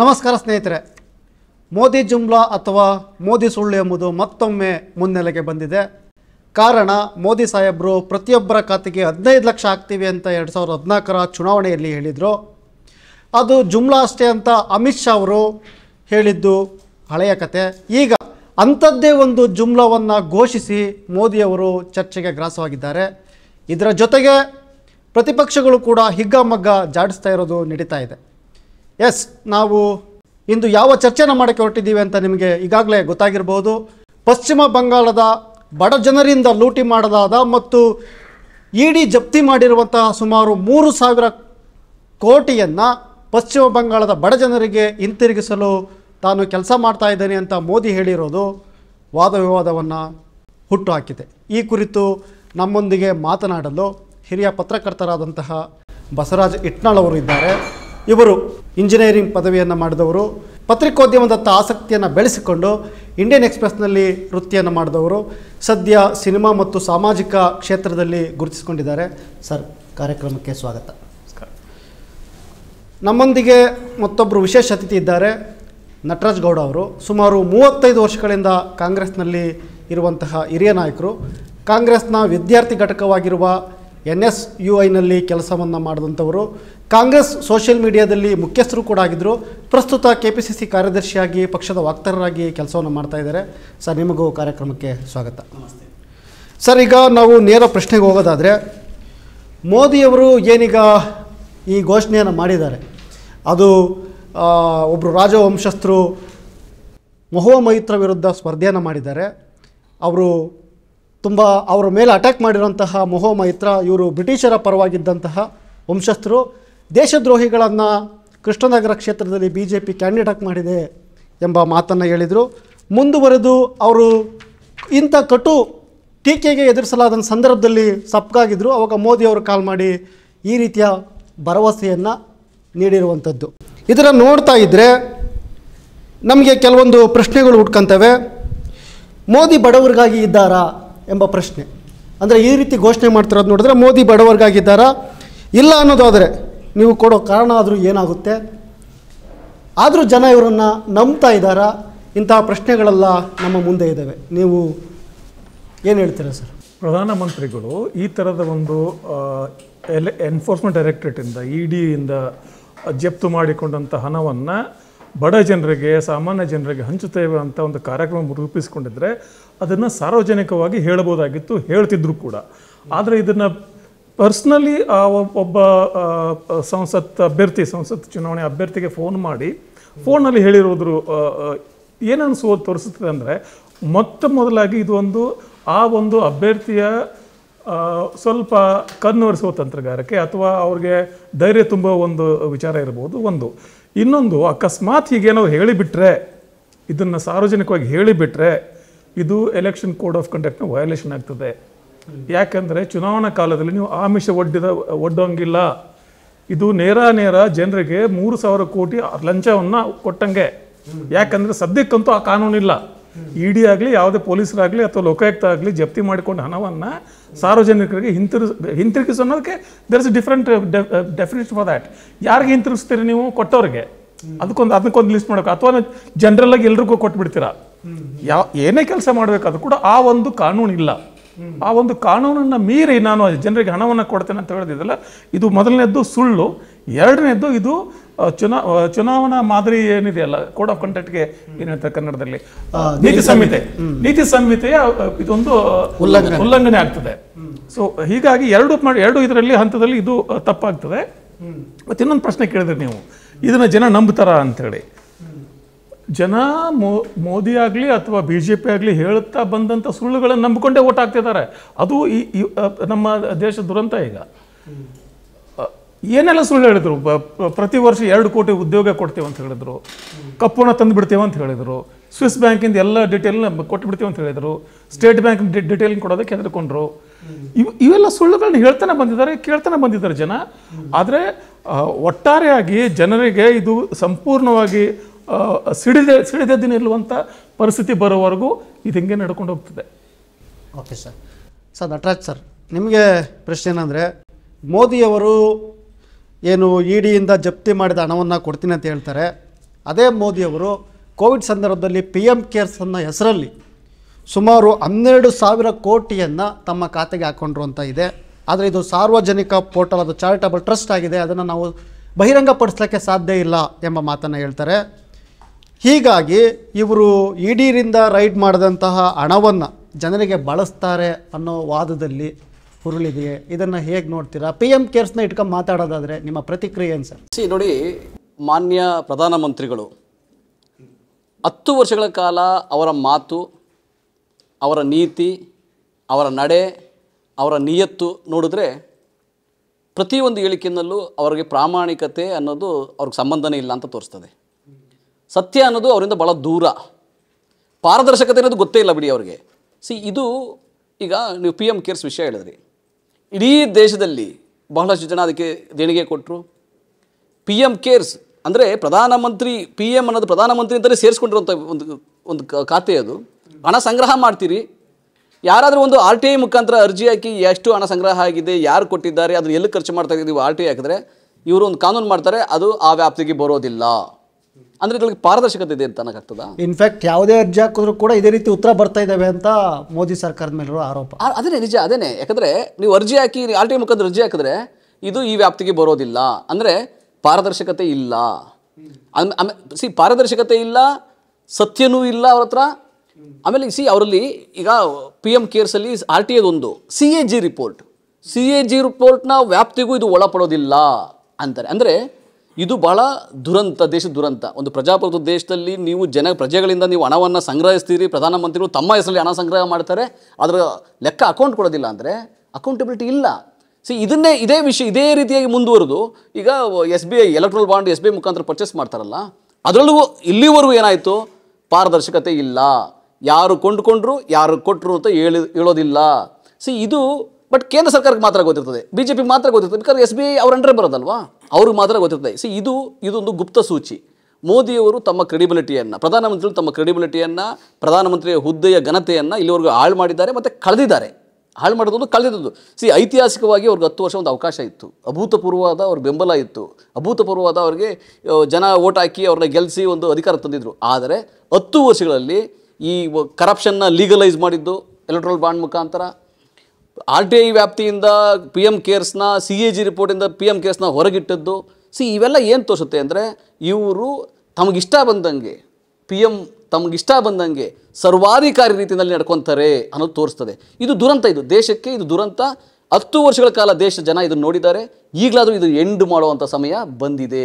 ನಮಸ್ಕಾರ ಸ್ನೇಹಿತರೆ ಮೋದಿ ಜುಮ್ಲಾ ಅಥವಾ ಮೋದಿ ಸುಳ್ಳು ಎಂಬುದು ಮತ್ತೊಮ್ಮೆ ಮುನ್ನೆಲೆಗೆ ಬಂದಿದೆ ಕಾರಣ ಮೋದಿ ಸಾಹೇಬರು ಪ್ರತಿಯೊಬ್ಬರ ಖಾತೆಗೆ ಹದಿನೈದು ಲಕ್ಷ ಹಾಕ್ತೀವಿ ಅಂತ ಎರಡು ಸಾವಿರದ ಹದಿನಾಲ್ಕರ ಚುನಾವಣೆಯಲ್ಲಿ ಹೇಳಿದರು ಅದು ಜುಮ್ಲಾ ಅಷ್ಟೇ ಅಂತ ಅಮಿತ್ ಶಾ ಅವರು ಹೇಳಿದ್ದು ಹಳೆಯ ಕತೆ ಈಗ ಅಂಥದ್ದೇ ಒಂದು ಜುಮ್ಲಾವನ್ನು ಘೋಷಿಸಿ ಮೋದಿಯವರು ಚರ್ಚೆಗೆ ಗ್ರಾಸವಾಗಿದ್ದಾರೆ ಇದರ ಜೊತೆಗೆ ಪ್ರತಿಪಕ್ಷಗಳು ಕೂಡ ಹಿಗ್ಗಮಗ್ಗ ಜಾಡಿಸ್ತಾ ಇರೋದು ನಡೀತಾ ಇದೆ ಎಸ್ ನಾವು ಇಂದು ಯಾವ ಚರ್ಚೆನ ಮಾಡೋಕ್ಕೆ ಹೊರಟಿದ್ದೀವಿ ಅಂತ ನಿಮಗೆ ಈಗಾಗಲೇ ಗೊತ್ತಾಗಿರ್ಬೋದು ಪಶ್ಚಿಮ ಬಂಗಾಳದ ಬಡ ಜನರಿಂದ ಲೂಟಿ ಮಾಡಲಾದ ಮತ್ತು ಇಡಿ ಜಪ್ತಿ ಮಾಡಿರುವಂತಹ ಸುಮಾರು ಮೂರು ಸಾವಿರ ಕೋಟಿಯನ್ನು ಪಶ್ಚಿಮ ಬಂಗಾಳದ ಬಡ ಜನರಿಗೆ ಹಿಂತಿರುಗಿಸಲು ತಾನು ಕೆಲಸ ಮಾಡ್ತಾ ಇದ್ದೇನೆ ಅಂತ ಮೋದಿ ಹೇಳಿರೋದು ವಾದ ವಿವಾದವನ್ನು ಹುಟ್ಟುಹಾಕಿದೆ ಈ ಕುರಿತು ನಮ್ಮೊಂದಿಗೆ ಮಾತನಾಡಲು ಹಿರಿಯ ಪತ್ರಕರ್ತರಾದಂತಹ ಬಸವರಾಜ್ ಇಟ್ನಾಳ್ ಅವರು ಇದ್ದಾರೆ ಇವರು ಇಂಜಿನಿಯರಿಂಗ್ ಪದವಿಯನ್ನು ಮಾಡಿದವರು ಪತ್ರಿಕೋದ್ಯಮದತ್ತ ಆಸಕ್ತಿಯನ್ನು ಬೆಳೆಸಿಕೊಂಡು ಇಂಡಿಯನ್ ಎಕ್ಸ್ಪ್ರೆಸ್ನಲ್ಲಿ ವೃತ್ತಿಯನ್ನು ಮಾಡಿದವರು ಸದ್ಯ ಸಿನಿಮಾ ಮತ್ತು ಸಾಮಾಜಿಕ ಕ್ಷೇತ್ರದಲ್ಲಿ ಗುರುತಿಸಿಕೊಂಡಿದ್ದಾರೆ ಸರ್ ಕಾರ್ಯಕ್ರಮಕ್ಕೆ ಸ್ವಾಗತ ನಮಸ್ಕಾರ ನಮ್ಮೊಂದಿಗೆ ಮತ್ತೊಬ್ಬರು ವಿಶೇಷ ಅತಿಥಿ ಇದ್ದಾರೆ ನಟರಾಜ್ ಗೌಡ ಅವರು ಸುಮಾರು ಮೂವತ್ತೈದು ವರ್ಷಗಳಿಂದ ಕಾಂಗ್ರೆಸ್ನಲ್ಲಿ ಇರುವಂತಹ ಹಿರಿಯ ನಾಯಕರು ಕಾಂಗ್ರೆಸ್ನ ವಿದ್ಯಾರ್ಥಿ ಘಟಕವಾಗಿರುವ ಎನ್ ಎಸ್ ಯು ಐನಲ್ಲಿ ಕೆಲಸವನ್ನು ಮಾಡಿದಂಥವರು ಕಾಂಗ್ರೆಸ್ ಸೋಷಿಯಲ್ ಮೀಡಿಯಾದಲ್ಲಿ ಮುಖ್ಯಸ್ಥರು ಕೂಡ ಆಗಿದ್ದರು ಪ್ರಸ್ತುತ ಕೆ ಪಿ ಸಿ ಸಿ ಕಾರ್ಯದರ್ಶಿಯಾಗಿ ಪಕ್ಷದ ವಕ್ತಾರರಾಗಿ ಕೆಲಸವನ್ನು ಮಾಡ್ತಾ ಇದ್ದಾರೆ ಸರ್ ನಿಮಗೂ ಕಾರ್ಯಕ್ರಮಕ್ಕೆ ಸ್ವಾಗತ ನಮಸ್ತೆ ಸರ್ ಈಗ ನಾವು ನೇರ ಪ್ರಶ್ನೆಗೆ ಹೋಗೋದಾದರೆ ಮೋದಿಯವರು ಏನೀಗ ಈ ಘೋಷಣೆಯನ್ನು ಮಾಡಿದ್ದಾರೆ ಅದು ಒಬ್ಬರು ರಾಜವಂಶಸ್ಥರು ಮೊಹೋ ಮೈತ್ರ ವಿರುದ್ಧ ಸ್ಪರ್ಧೆಯನ್ನು ಮಾಡಿದ್ದಾರೆ ಅವರು ತುಂಬ ಅವರ ಮೇಲೆ ಅಟ್ಯಾಕ್ ಮಾಡಿರೋಂತಹ ಮೊಹೋಮೈತ್ರ ಇವರು ಬ್ರಿಟಿಷರ ಪರವಾಗಿದ್ದಂತಹ ವಂಶಸ್ಥರು ದೇಶದ್ರೋಹಿಗಳನ್ನು ಕೃಷ್ಣನಗರ ಕ್ಷೇತ್ರದಲ್ಲಿ ಬಿ ಜೆ ಪಿ ಕ್ಯಾಂಡಿಡೇಟ್ ಮಾಡಿದೆ ಎಂಬ ಮಾತನ್ನು ಹೇಳಿದರು ಮುಂದುವರೆದು ಅವರು ಇಂಥ ಕಟು ಟೀಕೆಗೆ ಎದುರಿಸಲಾದ ಸಂದರ್ಭದಲ್ಲಿ ಸಪ್ಗಾಗಿದ್ದರು ಅವಾಗ ಅವರು ಕಾಲ್ ಮಾಡಿ ಈ ರೀತಿಯ ಭರವಸೆಯನ್ನು ನೀಡಿರುವಂಥದ್ದು ಇದನ್ನು ನೋಡ್ತಾ ಇದ್ದರೆ ನಮಗೆ ಕೆಲವೊಂದು ಪ್ರಶ್ನೆಗಳು ಹುಡ್ಕೊತವೆ ಮೋದಿ ಬಡವರಿಗಾಗಿ ಇದ್ದಾರಾ ಎಂಬ ಪ್ರಶ್ನೆ ಅಂದರೆ ಈ ರೀತಿ ಘೋಷಣೆ ಮಾಡ್ತಿರೋದು ನೋಡಿದ್ರೆ ಮೋದಿ ಬಡವರ್ಗಾಗಿದ್ದಾರಾ ಇಲ್ಲ ಅನ್ನೋದಾದರೆ ನೀವು ಕೊಡೋ ಕಾರಣ ಆದರೂ ಏನಾಗುತ್ತೆ ಆದರೂ ಜನ ಇವರನ್ನು ನಂಬ್ತಾ ಇದ್ದಾರಾ ಇಂತಹ ಪ್ರಶ್ನೆಗಳೆಲ್ಲ ನಮ್ಮ ಮುಂದೆ ಇದ್ದಾವೆ ನೀವು ಏನು ಹೇಳ್ತೀರಾ ಸರ್ ಪ್ರಧಾನಮಂತ್ರಿಗಳು ಈ ಥರದ ಒಂದು ಎಲೆ ಎನ್ಫೋರ್ಸ್ಮೆಂಟ್ ಡೈರೆಕ್ಟ್ರೇಟಿಂದ ಇ ಡಿಯಿಂದ ಜಪ್ತು ಮಾಡಿಕೊಂಡಂಥ ಹಣವನ್ನು ಬಡ ಜನರಿಗೆ ಸಾಮಾನ್ಯ ಜನರಿಗೆ ಹಂಚುತ್ತೇವೆ ಅಂತ ಒಂದು ಕಾರ್ಯಕ್ರಮ ರೂಪಿಸಿಕೊಂಡಿದ್ರೆ ಅದನ್ನು ಸಾರ್ವಜನಿಕವಾಗಿ ಹೇಳಬಹುದಾಗಿತ್ತು ಹೇಳ್ತಿದ್ರು ಕೂಡ ಆದರೆ ಇದನ್ನು ಪರ್ಸ್ನಲಿ ಆ ಒಬ್ಬ ಸಂಸತ್ ಅಭ್ಯರ್ಥಿ ಸಂಸತ್ ಚುನಾವಣೆ ಅಭ್ಯರ್ಥಿಗೆ ಫೋನ್ ಮಾಡಿ ಫೋನಲ್ಲಿ ಹೇಳಿರೋದ್ರು ಏನನ್ನಿಸುವ ತೋರಿಸುತ್ತದೆ ಅಂದರೆ ಮೊತ್ತ ಮೊದಲಾಗಿ ಇದು ಒಂದು ಆ ಒಂದು ಅಭ್ಯರ್ಥಿಯ ಸ್ವಲ್ಪ ಕನ್ನುವರೆಸುವ ತಂತ್ರಗಾರಕ್ಕೆ ಅಥವಾ ಅವ್ರಿಗೆ ಧೈರ್ಯ ತುಂಬುವ ಒಂದು ವಿಚಾರ ಇರ್ಬೋದು ಒಂದು ಇನ್ನೊಂದು ಅಕಸ್ಮಾತ್ ಹೀಗೇನೋ ಹೇಳಿಬಿಟ್ರೆ ಇದನ್ನು ಸಾರ್ವಜನಿಕವಾಗಿ ಹೇಳಿಬಿಟ್ರೆ ಇದು ಎಲೆಕ್ಷನ್ ಕೋಡ್ ಆಫ್ ಕಂಡಕ್ಟ್ನ ವಯೋಲೇಷನ್ ಆಗ್ತದೆ ಯಾಕಂದರೆ ಚುನಾವಣಾ ಕಾಲದಲ್ಲಿ ನೀವು ಆಮಿಷ ಒಡ್ಡಿದ ಒಡ್ಡೋಂಗಿಲ್ಲ ಇದು ನೇರ ನೇರ ಜನರಿಗೆ ಮೂರು ಸಾವಿರ ಕೋಟಿ ಲಂಚವನ್ನು ಕೊಟ್ಟಂಗೆ ಯಾಕಂದರೆ ಸದ್ಯಕ್ಕಂತೂ ಆ ಕಾನೂನಿಲ್ಲ ಇ ಡಿ ಆಗಲಿ ಯಾವುದೇ ಪೊಲೀಸರಾಗಲಿ ಅಥವಾ ಲೋಕಾಯುಕ್ತ ಆಗಲಿ ಜಪ್ತಿ ಮಾಡಿಕೊಂಡು ಹಣವನ್ನು ಸಾರ್ವಜನಿಕರಿಗೆ ಹಿಂತಿರುಗಿಸ್ ಹಿಂತಿರುಗಿಸೋ ಅನ್ನೋದಕ್ಕೆ there is different definition for that ಯಾರಿಗೆ ಹಿಂತಿರುಗಿಸ್ತೀರಿ ನೀವು ಕೊಟ್ಟವ್ರಿಗೆ ಅದಕ್ಕೊಂದು ಅದಕ್ಕೊಂದು ಲಿಸ್ಟ್ ಮಾಡಬೇಕು ಅಥವಾ ಜನರಲ್ ಆಗಿ ಎಲ್ರಿಗೂ ಕೊಟ್ಬಿಡ್ತೀರಾ ಯಾವ ಏನೇ ಕೆಲಸ ಮಾಡಬೇಕಾದ್ರೂ ಕೂಡ ಆ ಒಂದು ಕಾನೂನು ಇಲ್ಲ ಆ ಒಂದು ಕಾನೂನನ್ನು ಮೀರಿ ನಾನು ಜನರಿಗೆ ಹಣವನ್ನು ಕೊಡ್ತೇನೆ ಅಂತ ಹೇಳಿದಿದ್ದಲ್ಲ ಇದು ಮೊದಲನೇದ್ದು ಸುಳ್ಳು ಎರಡನೇದ್ದು ಇದು ಚುನಾವಣಾ ಮಾದರಿ ಏನಿದೆಯಲ್ಲ ಕೋಡ್ ಆಫ್ ಕಂಡಕ್ಟ್ಗೆ ಏನು ಹೇಳ್ತಾರೆ ಕನ್ನಡದಲ್ಲಿ ನೀತಿ ಸಂಹಿತೆ ನೀತಿ ಸಂಹಿತೆಯ ಇದೊಂದು ಉಲ್ಲಂಘನೆ ಆಗ್ತದೆ ಸೊ ಹೀಗಾಗಿ ಎರಡು ಎರಡು ಇದರಲ್ಲಿ ಹಂತದಲ್ಲಿ ಇದು ತಪ್ಪಾಗ್ತದೆ ಮತ್ತೆ ಇನ್ನೊಂದು ಪ್ರಶ್ನೆ ಕೇಳಿದ್ರಿ ನೀವು ಇದನ್ನ ಜನ ಅಂತ ಹೇಳಿ ಜನ ಮೋದಿ ಆಗಲಿ ಅಥವಾ ಬಿಜೆಪಿ ಜೆ ಆಗಲಿ ಹೇಳುತ್ತಾ ಬಂದಂತ ಸುಳ್ಳುಗಳನ್ನು ನಂಬಿಕೊಂಡೇ ಓಟ್ ಹಾಕ್ತಿದ್ದಾರೆ ಅದು ಈ ನಮ್ಮ ದೇಶ ದುರಂತ ಈಗ ಏನೆಲ್ಲ ಸುಳ್ಳು ಹೇಳಿದರು ಪ್ರತಿ ವರ್ಷ ಎರಡು ಕೋಟಿ ಉದ್ಯೋಗ ಕೊಡ್ತೇವೆ ಅಂತ ಹೇಳಿದರು ಕಪ್ಪುನ ತಂದು ಬಿಡ್ತೇವೆ ಅಂತ ಹೇಳಿದರು ಸ್ವಿಸ್ ಬ್ಯಾಂಕಿಂದ ಎಲ್ಲ ಡಿಟೇಲ್ ಕೊಟ್ಟು ಬಿಡ್ತೇವೆ ಅಂತ ಹೇಳಿದರು ಸ್ಟೇಟ್ ಬ್ಯಾಂಕ್ ಡಿಟೇಲ್ ಕೊಡೋದಕ್ಕೆ ಹೆದರ್ಕೊಂಡ್ರು ಇವು ಇವೆಲ್ಲ ಸುಳ್ಳುಗಳನ್ನ ಹೇಳ್ತಾನೆ ಬಂದಿದ್ದಾರೆ ಕೇಳ್ತಾನೆ ಬಂದಿದ್ದಾರೆ ಜನ ಆದರೆ ಒಟ್ಟಾರೆಯಾಗಿ ಜನರಿಗೆ ಇದು ಸಂಪೂರ್ಣವಾಗಿ ಸಿಡಿದೆ ದಿನ ಇಲ್ಲುವಂತ ಪರಿಸ್ಥಿತಿ ಬರೋವರೆಗೂ ಇದು ಹಿಂಗೆ ನಡ್ಕೊಂಡು ಹೋಗ್ತದೆ okay sir sir Nataraj sir ನಿಮಗೆ ಪ್ರಶ್ನೆ ಏನಂದರೆ ಮೋದಿಯವರು ಏನು ಇ ಡಿಯಿಂದ ಜಪ್ತಿ ಮಾಡಿದ ಹಣವನ್ನು ಕೊಡ್ತೀನಿ ಅಂತ ಹೇಳ್ತಾರೆ ಅದೇ ಮೋದಿಯವರು ಕೋವಿಡ್ ಸಂದರ್ಭದಲ್ಲಿ ಪಿ ಎಮ್ ಕೇರ್ಸನ್ನು ಹೆಸರಲ್ಲಿ ಸುಮಾರು ಹನ್ನೆರಡು ಸಾವಿರ ಕೋಟಿಯನ್ನು ತಮ್ಮ ಖಾತೆಗೆ ಹಾಕ್ಕೊಂಡ್ರು ಅಂತ ಇದೆ ಆದರೆ ಇದು ಸಾರ್ವಜನಿಕ ಪೋರ್ಟಲ್ ಅದು ಚಾರಿಟಬಲ್ ಟ್ರಸ್ಟ್ ಆಗಿದೆ ಅದನ್ನು ನಾವು ಬಹಿರಂಗಪಡಿಸ್ಲಿಕ್ಕೆ ಸಾಧ್ಯ ಇಲ್ಲ ಎಂಬ ಮಾತನ್ನು ಹೇಳ್ತಾರೆ ಹೀಗಾಗಿ ಇವರು ಇಡಿರಿಂದ ರೈಡ್ ಮಾಡಿದಂತಹ ಹಣವನ್ನು ಜನರಿಗೆ ಬಳಸ್ತಾರೆ ಅನ್ನೋ ವಾದದಲ್ಲಿ ಹುರುಳಿದೆಯೇ ಇದನ್ನು ಹೇಗೆ ನೋಡ್ತೀರಾ ಪಿ ಎಮ್ ಕೇರ್ಸ್ನ ಇಟ್ಕೊಂಡು ಮಾತಾಡೋದಾದರೆ ನಿಮ್ಮ ಪ್ರತಿಕ್ರಿಯೆ ಏನು ಸರ್ ಸಿ ನೋಡಿ ಮಾನ್ಯ ಪ್ರಧಾನಮಂತ್ರಿಗಳು ಹತ್ತು ವರ್ಷಗಳ ಕಾಲ ಅವರ ಮಾತು ಅವರ ನೀತಿ ಅವರ ನಡೆ ಅವರ ನಿಯತ್ತು ನೋಡಿದ್ರೆ ಪ್ರತಿಯೊಂದು ಹೇಳಿಕೆಯಲ್ಲೂ ಅವರಿಗೆ ಪ್ರಾಮಾಣಿಕತೆ ಅನ್ನೋದು ಅವ್ರಿಗೆ ಸಂಬಂಧನೇ ಇಲ್ಲ ಅಂತ ತೋರಿಸ್ತದೆ ಸತ್ಯ ಅನ್ನೋದು ಅವರಿಂದ ಭಾಳ ದೂರ ಪಾರದರ್ಶಕತೆ ಅನ್ನೋದು ಗೊತ್ತೇ ಇಲ್ಲ ಬಿಡಿ ಅವ್ರಿಗೆ ಸಿ ಇದು ಈಗ ನೀವು ಪಿ ಎಮ್ ಕೇರ್ಸ್ ವಿಷಯ ಹೇಳಿದ್ರಿ ಇಡೀ ದೇಶದಲ್ಲಿ ಬಹಳಷ್ಟು ಜನ ಅದಕ್ಕೆ ದೇಣಿಗೆ ಕೊಟ್ಟರು ಪಿ ಎಮ್ ಕೇರ್ಸ್ ಅಂದರೆ ಪ್ರಧಾನಮಂತ್ರಿ ಪಿ ಎಮ್ ಅನ್ನೋದು ಪ್ರಧಾನಮಂತ್ರಿ ಅಂತಲೇ ಸೇರಿಸ್ಕೊಂಡಿರುವಂಥ ಒಂದು ಒಂದು ಖಾತೆ ಅದು ಹಣ ಸಂಗ್ರಹ ಮಾಡ್ತೀರಿ ಯಾರಾದರೂ ಒಂದು ಆರ್ ಟಿ ಐ ಮುಖಾಂತರ ಅರ್ಜಿ ಹಾಕಿ ಎಷ್ಟು ಹಣ ಸಂಗ್ರಹ ಆಗಿದೆ ಯಾರು ಕೊಟ್ಟಿದ್ದಾರೆ ಅದನ್ನು ಎಲ್ಲಿ ಖರ್ಚು ಮಾಡ್ತಾ ಇದ್ದೀವಿ ಆರ್ ಟಿ ಐ ಹಾಕಿದ್ರೆ ಇವರು ಒಂದು ಕಾನೂನು ಮಾಡ್ತಾರೆ ಅದು ಆ ವ್ಯಾಪ್ತಿಗೆ ಬರೋದಿಲ್ಲ ಅಂದ್ರೆ ಇದಕ್ಕೆ ಪಾರದರ್ಶಕತೆ ಇದೆ ಅಂತ ಅನ್ನೋಕ್ಕಾಗ್ತದ ಇನ್ಫ್ಯಾಕ್ಟ್ ಯಾವುದೇ ಅರ್ಜಿ ಹಾಕಿದ್ರು ಕೂಡ ಇದೇ ರೀತಿ ಉತ್ತರ ಬರ್ತಾ ಇದ್ದಾವೆ ಅಂತ ಮೋದಿ ಸರ್ಕಾರದ ಮೇಲಿರೋ ಆರೋಪ ಅದೇ ನಿಜ ಅದೇನೆ ಯಾಕಂದ್ರೆ ನೀವು ಅರ್ಜಿ ಹಾಕಿ ಆರ್ ಟಿ ಮುಖಾಂತರ ಅರ್ಜಿ ಹಾಕಿದ್ರೆ ಇದು ಈ ವ್ಯಾಪ್ತಿಗೆ ಬರೋದಿಲ್ಲ ಅಂದ್ರೆ ಪಾರದರ್ಶಕತೆ ಇಲ್ಲ ಸಿ ಪಾರದರ್ಶಕತೆ ಇಲ್ಲ ಸತ್ಯನೂ ಇಲ್ಲ ಅವ್ರ ಹತ್ರ ಆಮೇಲೆ ಸಿ ಅವರಲ್ಲಿ ಈಗ ಪಿ ಕೇರ್ಸ್ ಅಲ್ಲಿ ಆರ್ ಟಿ ಎದೊಂದು C A G report C A G ರಿಪೋರ್ಟ್ನ ವ್ಯಾಪ್ತಿಗೂ ಇದು ಒಳಪಡೋದಿಲ್ಲ ಅಂತಾರೆ ಅಂದರೆ ಇದು ಬಹಳ ದುರಂತ ದೇಶ ದುರಂತ ಒಂದು ಪ್ರಜಾಪ್ರಭುತ್ವ ದೇಶದಲ್ಲಿ ನೀವು ಜನ ಪ್ರಜೆಗಳಿಂದ ನೀವು ಹಣವನ್ನು ಸಂಗ್ರಹಿಸ್ತೀರಿ ಪ್ರಧಾನಮಂತ್ರಿಗಳು ತಮ್ಮ ಹೆಸರಲ್ಲಿ ಹಣ ಸಂಗ್ರಹ ಮಾಡ್ತಾರೆ ಅದರ ಲೆಕ್ಕ ಅಕೌಂಟ್ ಕೊಡೋದಿಲ್ಲ ಅಂದರೆ ಅಕೌಂಟಬಿಲಿಟಿ ಇಲ್ಲ ಸಿ ಇದನ್ನೇ ಇದೇ ವಿಷಯ ಇದೇ ರೀತಿಯಾಗಿ ಮುಂದುವರೆದು ಈಗ S B I electoral bond S B I ಮುಖಾಂತರ ಪರ್ಚೇಸ್ ಮಾಡ್ತಾರಲ್ಲ ಅದರಲ್ಲೂ ಇಲ್ಲಿವರೆಗೂ ಏನಾಯಿತು ಪಾರದರ್ಶಕತೆ ಇಲ್ಲ ಯಾರು ಕೊಂಡುಕೊಂಡ್ರು ಯಾರು ಕೊಟ್ಟರು ಅಂತ ಹೇಳಿ ಹೇಳೋದಿಲ್ಲ ಸಿ ಇದು ಬಟ್ ಕೇಂದ್ರ ಸರ್ಕಾರಕ್ಕೆ ಮಾತ್ರ ಗೊತ್ತಿರ್ತದೆ ಬಿ ಜೆ ಪಿ ಮಾತ್ರ ಗೊತ್ತಿರ್ತದೆ ಬಿಕಾಸ್ ಎಸ್ ಬಿ ಐ ಅವ್ರ ಅಂಡ್ರೆ ಬರೋದಲ್ವಾ ಅವ್ರಿಗೆ ಮಾತ್ರ ಗೊತ್ತಿರ್ತದೆ ಸಿ ಇದು ಇದೊಂದು ಗುಪ್ತ ಸೂಚಿ ಮೋದಿಯವರು ತಮ್ಮ ಕ್ರೆಡಿಬಿಲಿಟಿಯನ್ನು ಪ್ರಧಾನಮಂತ್ರಿಗಳು ತಮ್ಮ ಕ್ರೆಡಿಬಿಲಿಟಿಯನ್ನು ಪ್ರಧಾನಮಂತ್ರಿಯ ಹುದ್ದೆಯ ಘನತೆಯನ್ನು ಇಲ್ಲಿವರೆಗೂ ಹಾಳು ಮಾಡಿದ್ದಾರೆ ಮತ್ತು ಕಳೆದಿದ್ದಾರೆ ಹಾಳು ಮಾಡೋದೊಂದು ಕಳೆದಿದ್ದು ಸಿ ಐತಿಹಾಸಿಕವಾಗಿ ಅವ್ರಿಗೆ ಹತ್ತು ವರ್ಷ ಒಂದು ಅವಕಾಶ ಇತ್ತು ಅಭೂತಪೂರ್ವವಾದ ಅವ್ರ ಬೆಂಬಲ ಇತ್ತು ಅಭೂತಪೂರ್ವವಾದ ಅವರಿಗೆ ಜನ ಓಟ್ ಹಾಕಿ ಅವ್ರನ್ನ ಗೆಲ್ಲಿಸಿ ಒಂದು ಅಧಿಕಾರ ತಂದಿದ್ದರು ಆದರೆ ಹತ್ತು ವರ್ಷಗಳಲ್ಲಿ ಈ ಕರಪ್ಷನ್ನ ಲೀಗಲೈಸ್ ಮಾಡಿದ್ದು ಎಲೆಕ್ಟ್ರಲ್ ಬಾಂಡ್ ಮುಖಾಂತರ ಆರ್ ಟಿ ಐ ವ್ಯಾಪ್ತಿಯಿಂದ ಪಿ ಎಮ್ ಕೇರ್ಸ್ನ ಸಿ ಎ ಜಿ ರಿಪೋರ್ಟಿಂದ ಪಿ ಎಮ್ ಕೇರ್ಸ್ನ ಹೊರಗಿಟ್ಟದ್ದು ಸಿ ಇವೆಲ್ಲ ಏನು ತೋರಿಸುತ್ತೆ ಅಂದರೆ ಇವರು ತಮಗಿಷ್ಟ ಬಂದಂಗೆ ಪಿ ಎಮ್ ತಮಗಿಷ್ಟ ಬಂದಂಗೆ ಸರ್ವಾಧಿಕಾರಿ ರೀತಿಯಲ್ಲಿ ನಡ್ಕೊತಾರೆ ಅನ್ನೋದು ತೋರಿಸ್ತದೆ ಇದು ದುರಂತ ಇದು ದೇಶಕ್ಕೆ ಇದು ದುರಂತ ಹತ್ತು ವರ್ಷಗಳ ಕಾಲ ದೇಶದ ಜನ ಇದನ್ನು ನೋಡಿದ್ದಾರೆ ಈಗಲಾದರೂ ಇದು ಎಂಡ್ ಮಾಡುವಂಥ ಸಮಯ ಬಂದಿದೆ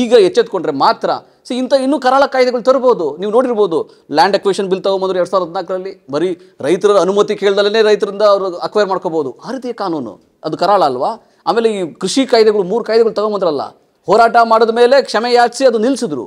ಈಗ ಎಚ್ಚೆತ್ಕೊಂಡ್ರೆ ಮಾತ್ರ ಸೊ ಇಂಥ ಇನ್ನೂ ಕರಾಳ ಕಾಯ್ದೆಗಳು ತರ್ಬೋದು ನೀವು ನೋಡಿರ್ಬೋದು ಲ್ಯಾಂಡ್ ಅಕ್ವೇಷನ್ ಬಿಲ್ ತಗೊಂಬಂದ್ರೆ ಎರಡು ಸಾವಿರದ ಹದಿನಾಲ್ಕರಲ್ಲಿ ಬರೀ ರೈತರ ಅನುಮತಿ ಕೇಳ್ದಲ್ಲೇ ರೈತರಿಂದ ಅವರು ಅಕ್ವೈರ್ ಮಾಡ್ಕೋಬೋದು ಆ ರೀತಿಯ ಕಾನೂನು ಅದು ಕರಾಳ ಅಲ್ವಾ ಆಮೇಲೆ ಈ ಕೃಷಿ ಕಾಯ್ದೆಗಳು ಮೂರು ಕಾಯ್ದೆಗಳು ತಗೊಂಬಂದ್ರಲ್ಲ ಹೋರಾಟ ಮಾಡಿದ ಮೇಲೆ ಕ್ಷಮೆ ಯಾಚಿಸಿ ಅದು ನಿಲ್ಲಿಸಿದ್ರು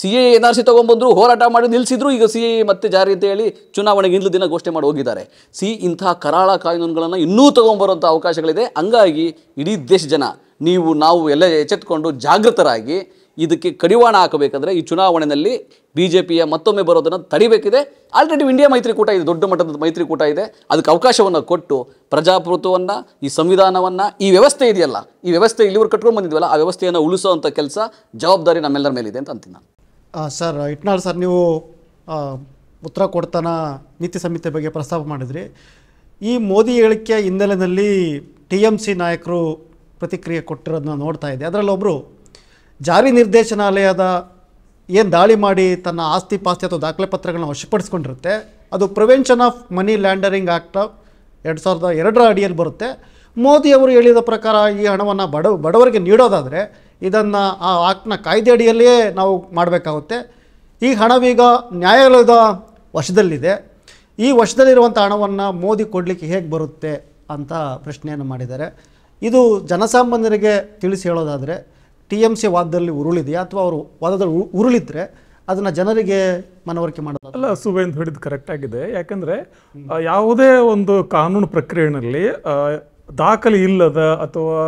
C A N R C ತೊಗೊಂಬಂದರು ಹೋರಾಟ ಮಾಡಿ ನಿಲ್ಲಿಸಿದ್ರು ಈಗ ಸಿ ಎ ಮತ್ತೆ ಜಾರಿ ಅಂತ ಹೇಳಿ ಚುನಾವಣೆಗೆ ಇಂದು ದಿನ ಘೋಷಣೆ ಮಾಡಿ ಹೋಗಿದ್ದಾರೆ ಸಿ ಇಂತಹ ಕರಾಳ ಕಾನೂನುಗಳನ್ನು ಇನ್ನೂ ತೊಗೊಂಬರುವಂಥ ಅವಕಾಶಗಳಿದೆ ಹಂಗಾಗಿ ಇಡೀ ದೇಶ ಜನ ನೀವು ನಾವು ಎಲ್ಲ ಎಚ್ಚೆತ್ಕೊಂಡು ಜಾಗೃತರಾಗಿ ಇದಕ್ಕೆ ಕಡಿವಾಣ ಹಾಕಬೇಕಂದ್ರೆ ಈ ಚುನಾವಣೆಯಲ್ಲಿ ಬಿ ಜೆ ಪಿಯ ಮತ್ತೊಮ್ಮೆ ಬರೋದನ್ನು ತಡಿಬೇಕಿದೆ ಆಲ್ರೆಡಿ ಇಂಡಿಯಾ ಮೈತ್ರಿಕೂಟ ಇದೆ ದೊಡ್ಡ ಮಟ್ಟದ ಮೈತ್ರಿಕೂಟ ಇದೆ ಅದಕ್ಕೆ ಅವಕಾಶವನ್ನು ಕೊಟ್ಟು ಪ್ರಜಾಪ್ರಭುತ್ವವನ್ನು ಈ ಸಂವಿಧಾನವನ್ನು ಈ ವ್ಯವಸ್ಥೆ ಇದೆಯಲ್ಲ ಈ ವ್ಯವಸ್ಥೆ ಇಲ್ಲಿವರು ಕಟ್ಕೊಂಡು ಬಂದಿದ್ವಲ್ಲ ಆ ವ್ಯವಸ್ಥೆಯನ್ನು ಉಳಿಸೋವಂಥ ಕೆಲಸ ಜವಾಬ್ದಾರಿ ನಮ್ಮೆಲ್ಲರ ಮೇಲಿದೆ ಅಂತ ಅಂತೀನಿ ನಾನು ಸರ್ ಇಟ್ನಾಳ್ ಸರ್ ನೀವು ಉತ್ತರ ಕೊಡ್ತಾನ ನೀತಿ ಸಂಹಿತೆ ಬಗ್ಗೆ ಪ್ರಸ್ತಾಪ ಮಾಡಿದ್ರಿ ಈ ಮೋದಿ ಹೇಳಿಕೆ ಹಿನ್ನೆಲೆಯಲ್ಲಿ ಟಿ ಎಮ್ ಸಿ ನಾಯಕರು ಪ್ರತಿಕ್ರಿಯೆ ಕೊಟ್ಟಿರೋದನ್ನ ನೋಡ್ತಾ ಇದೆ ಅದರಲ್ಲೊಬ್ಬರು ಜಾರಿ ನಿರ್ದೇಶನಾಲಯದ ಏನು ದಾಳಿ ಮಾಡಿ ತನ್ನ ಆಸ್ತಿ ಪಾಸ್ತಿ ಅಥವಾ ದಾಖಲೆ ಪತ್ರಗಳನ್ನ ವಶಪಡಿಸ್ಕೊಂಡಿರುತ್ತೆ ಅದು prevention of money laundering act ಎರಡು ಸಾವಿರದ ಎರಡರ ಅಡಿಯಲ್ಲಿ ಬರುತ್ತೆ ಮೋದಿ ಅವರು ಹೇಳಿದ ಪ್ರಕಾರ ಈ ಹಣವನ್ನು ಬಡ ಬಡವರಿಗೆ ನೀಡೋದಾದರೆ ಇದನ್ನು ಆ ಆಕ್ಟ್ನ ಕಾಯ್ದೆಯಡಿಯಲ್ಲಿಯೇ ನಾವು ಮಾಡಬೇಕಾಗುತ್ತೆ ಈ ಹಣವೀಗ ನ್ಯಾಯಾಲಯದ ವಶದಲ್ಲಿದೆ ಈ ವಶದಲ್ಲಿರುವಂಥ ಹಣವನ್ನು ಮೋದಿ ಕೊಡಲಿಕ್ಕೆ ಹೇಗೆ ಬರುತ್ತೆ ಅಂತ ಪ್ರಶ್ನೆಯನ್ನು ಮಾಡಿದ್ದಾರೆ ಇದು ಜನಸಾಮಾನ್ಯರಿಗೆ ತಿಳಿಸಿ ಹೇಳೋದಾದರೆ ಟಿ ಎಮ್ ಸಿ ವಾದದಲ್ಲಿ ಉರುಳಿದೆಯಾ ಅಥವಾ ಅವರು ವಾದದಲ್ಲಿ ಉರುಳಿದ್ರೆ ಅದನ್ನು ಜನರಿಗೆ ಮನವರಿಕೆ ಮಾಡೋದು ಅಲ್ಲ ಹಿಡಿದು ಕರೆಕ್ಟ್ ಆಗಿದೆ ಯಾಕಂದರೆ ಯಾವುದೇ ಒಂದು ಕಾನೂನು ಪ್ರಕ್ರಿಯೆಯಲ್ಲಿ ದಾಖಲೆ ಇಲ್ಲದ ಅಥವಾ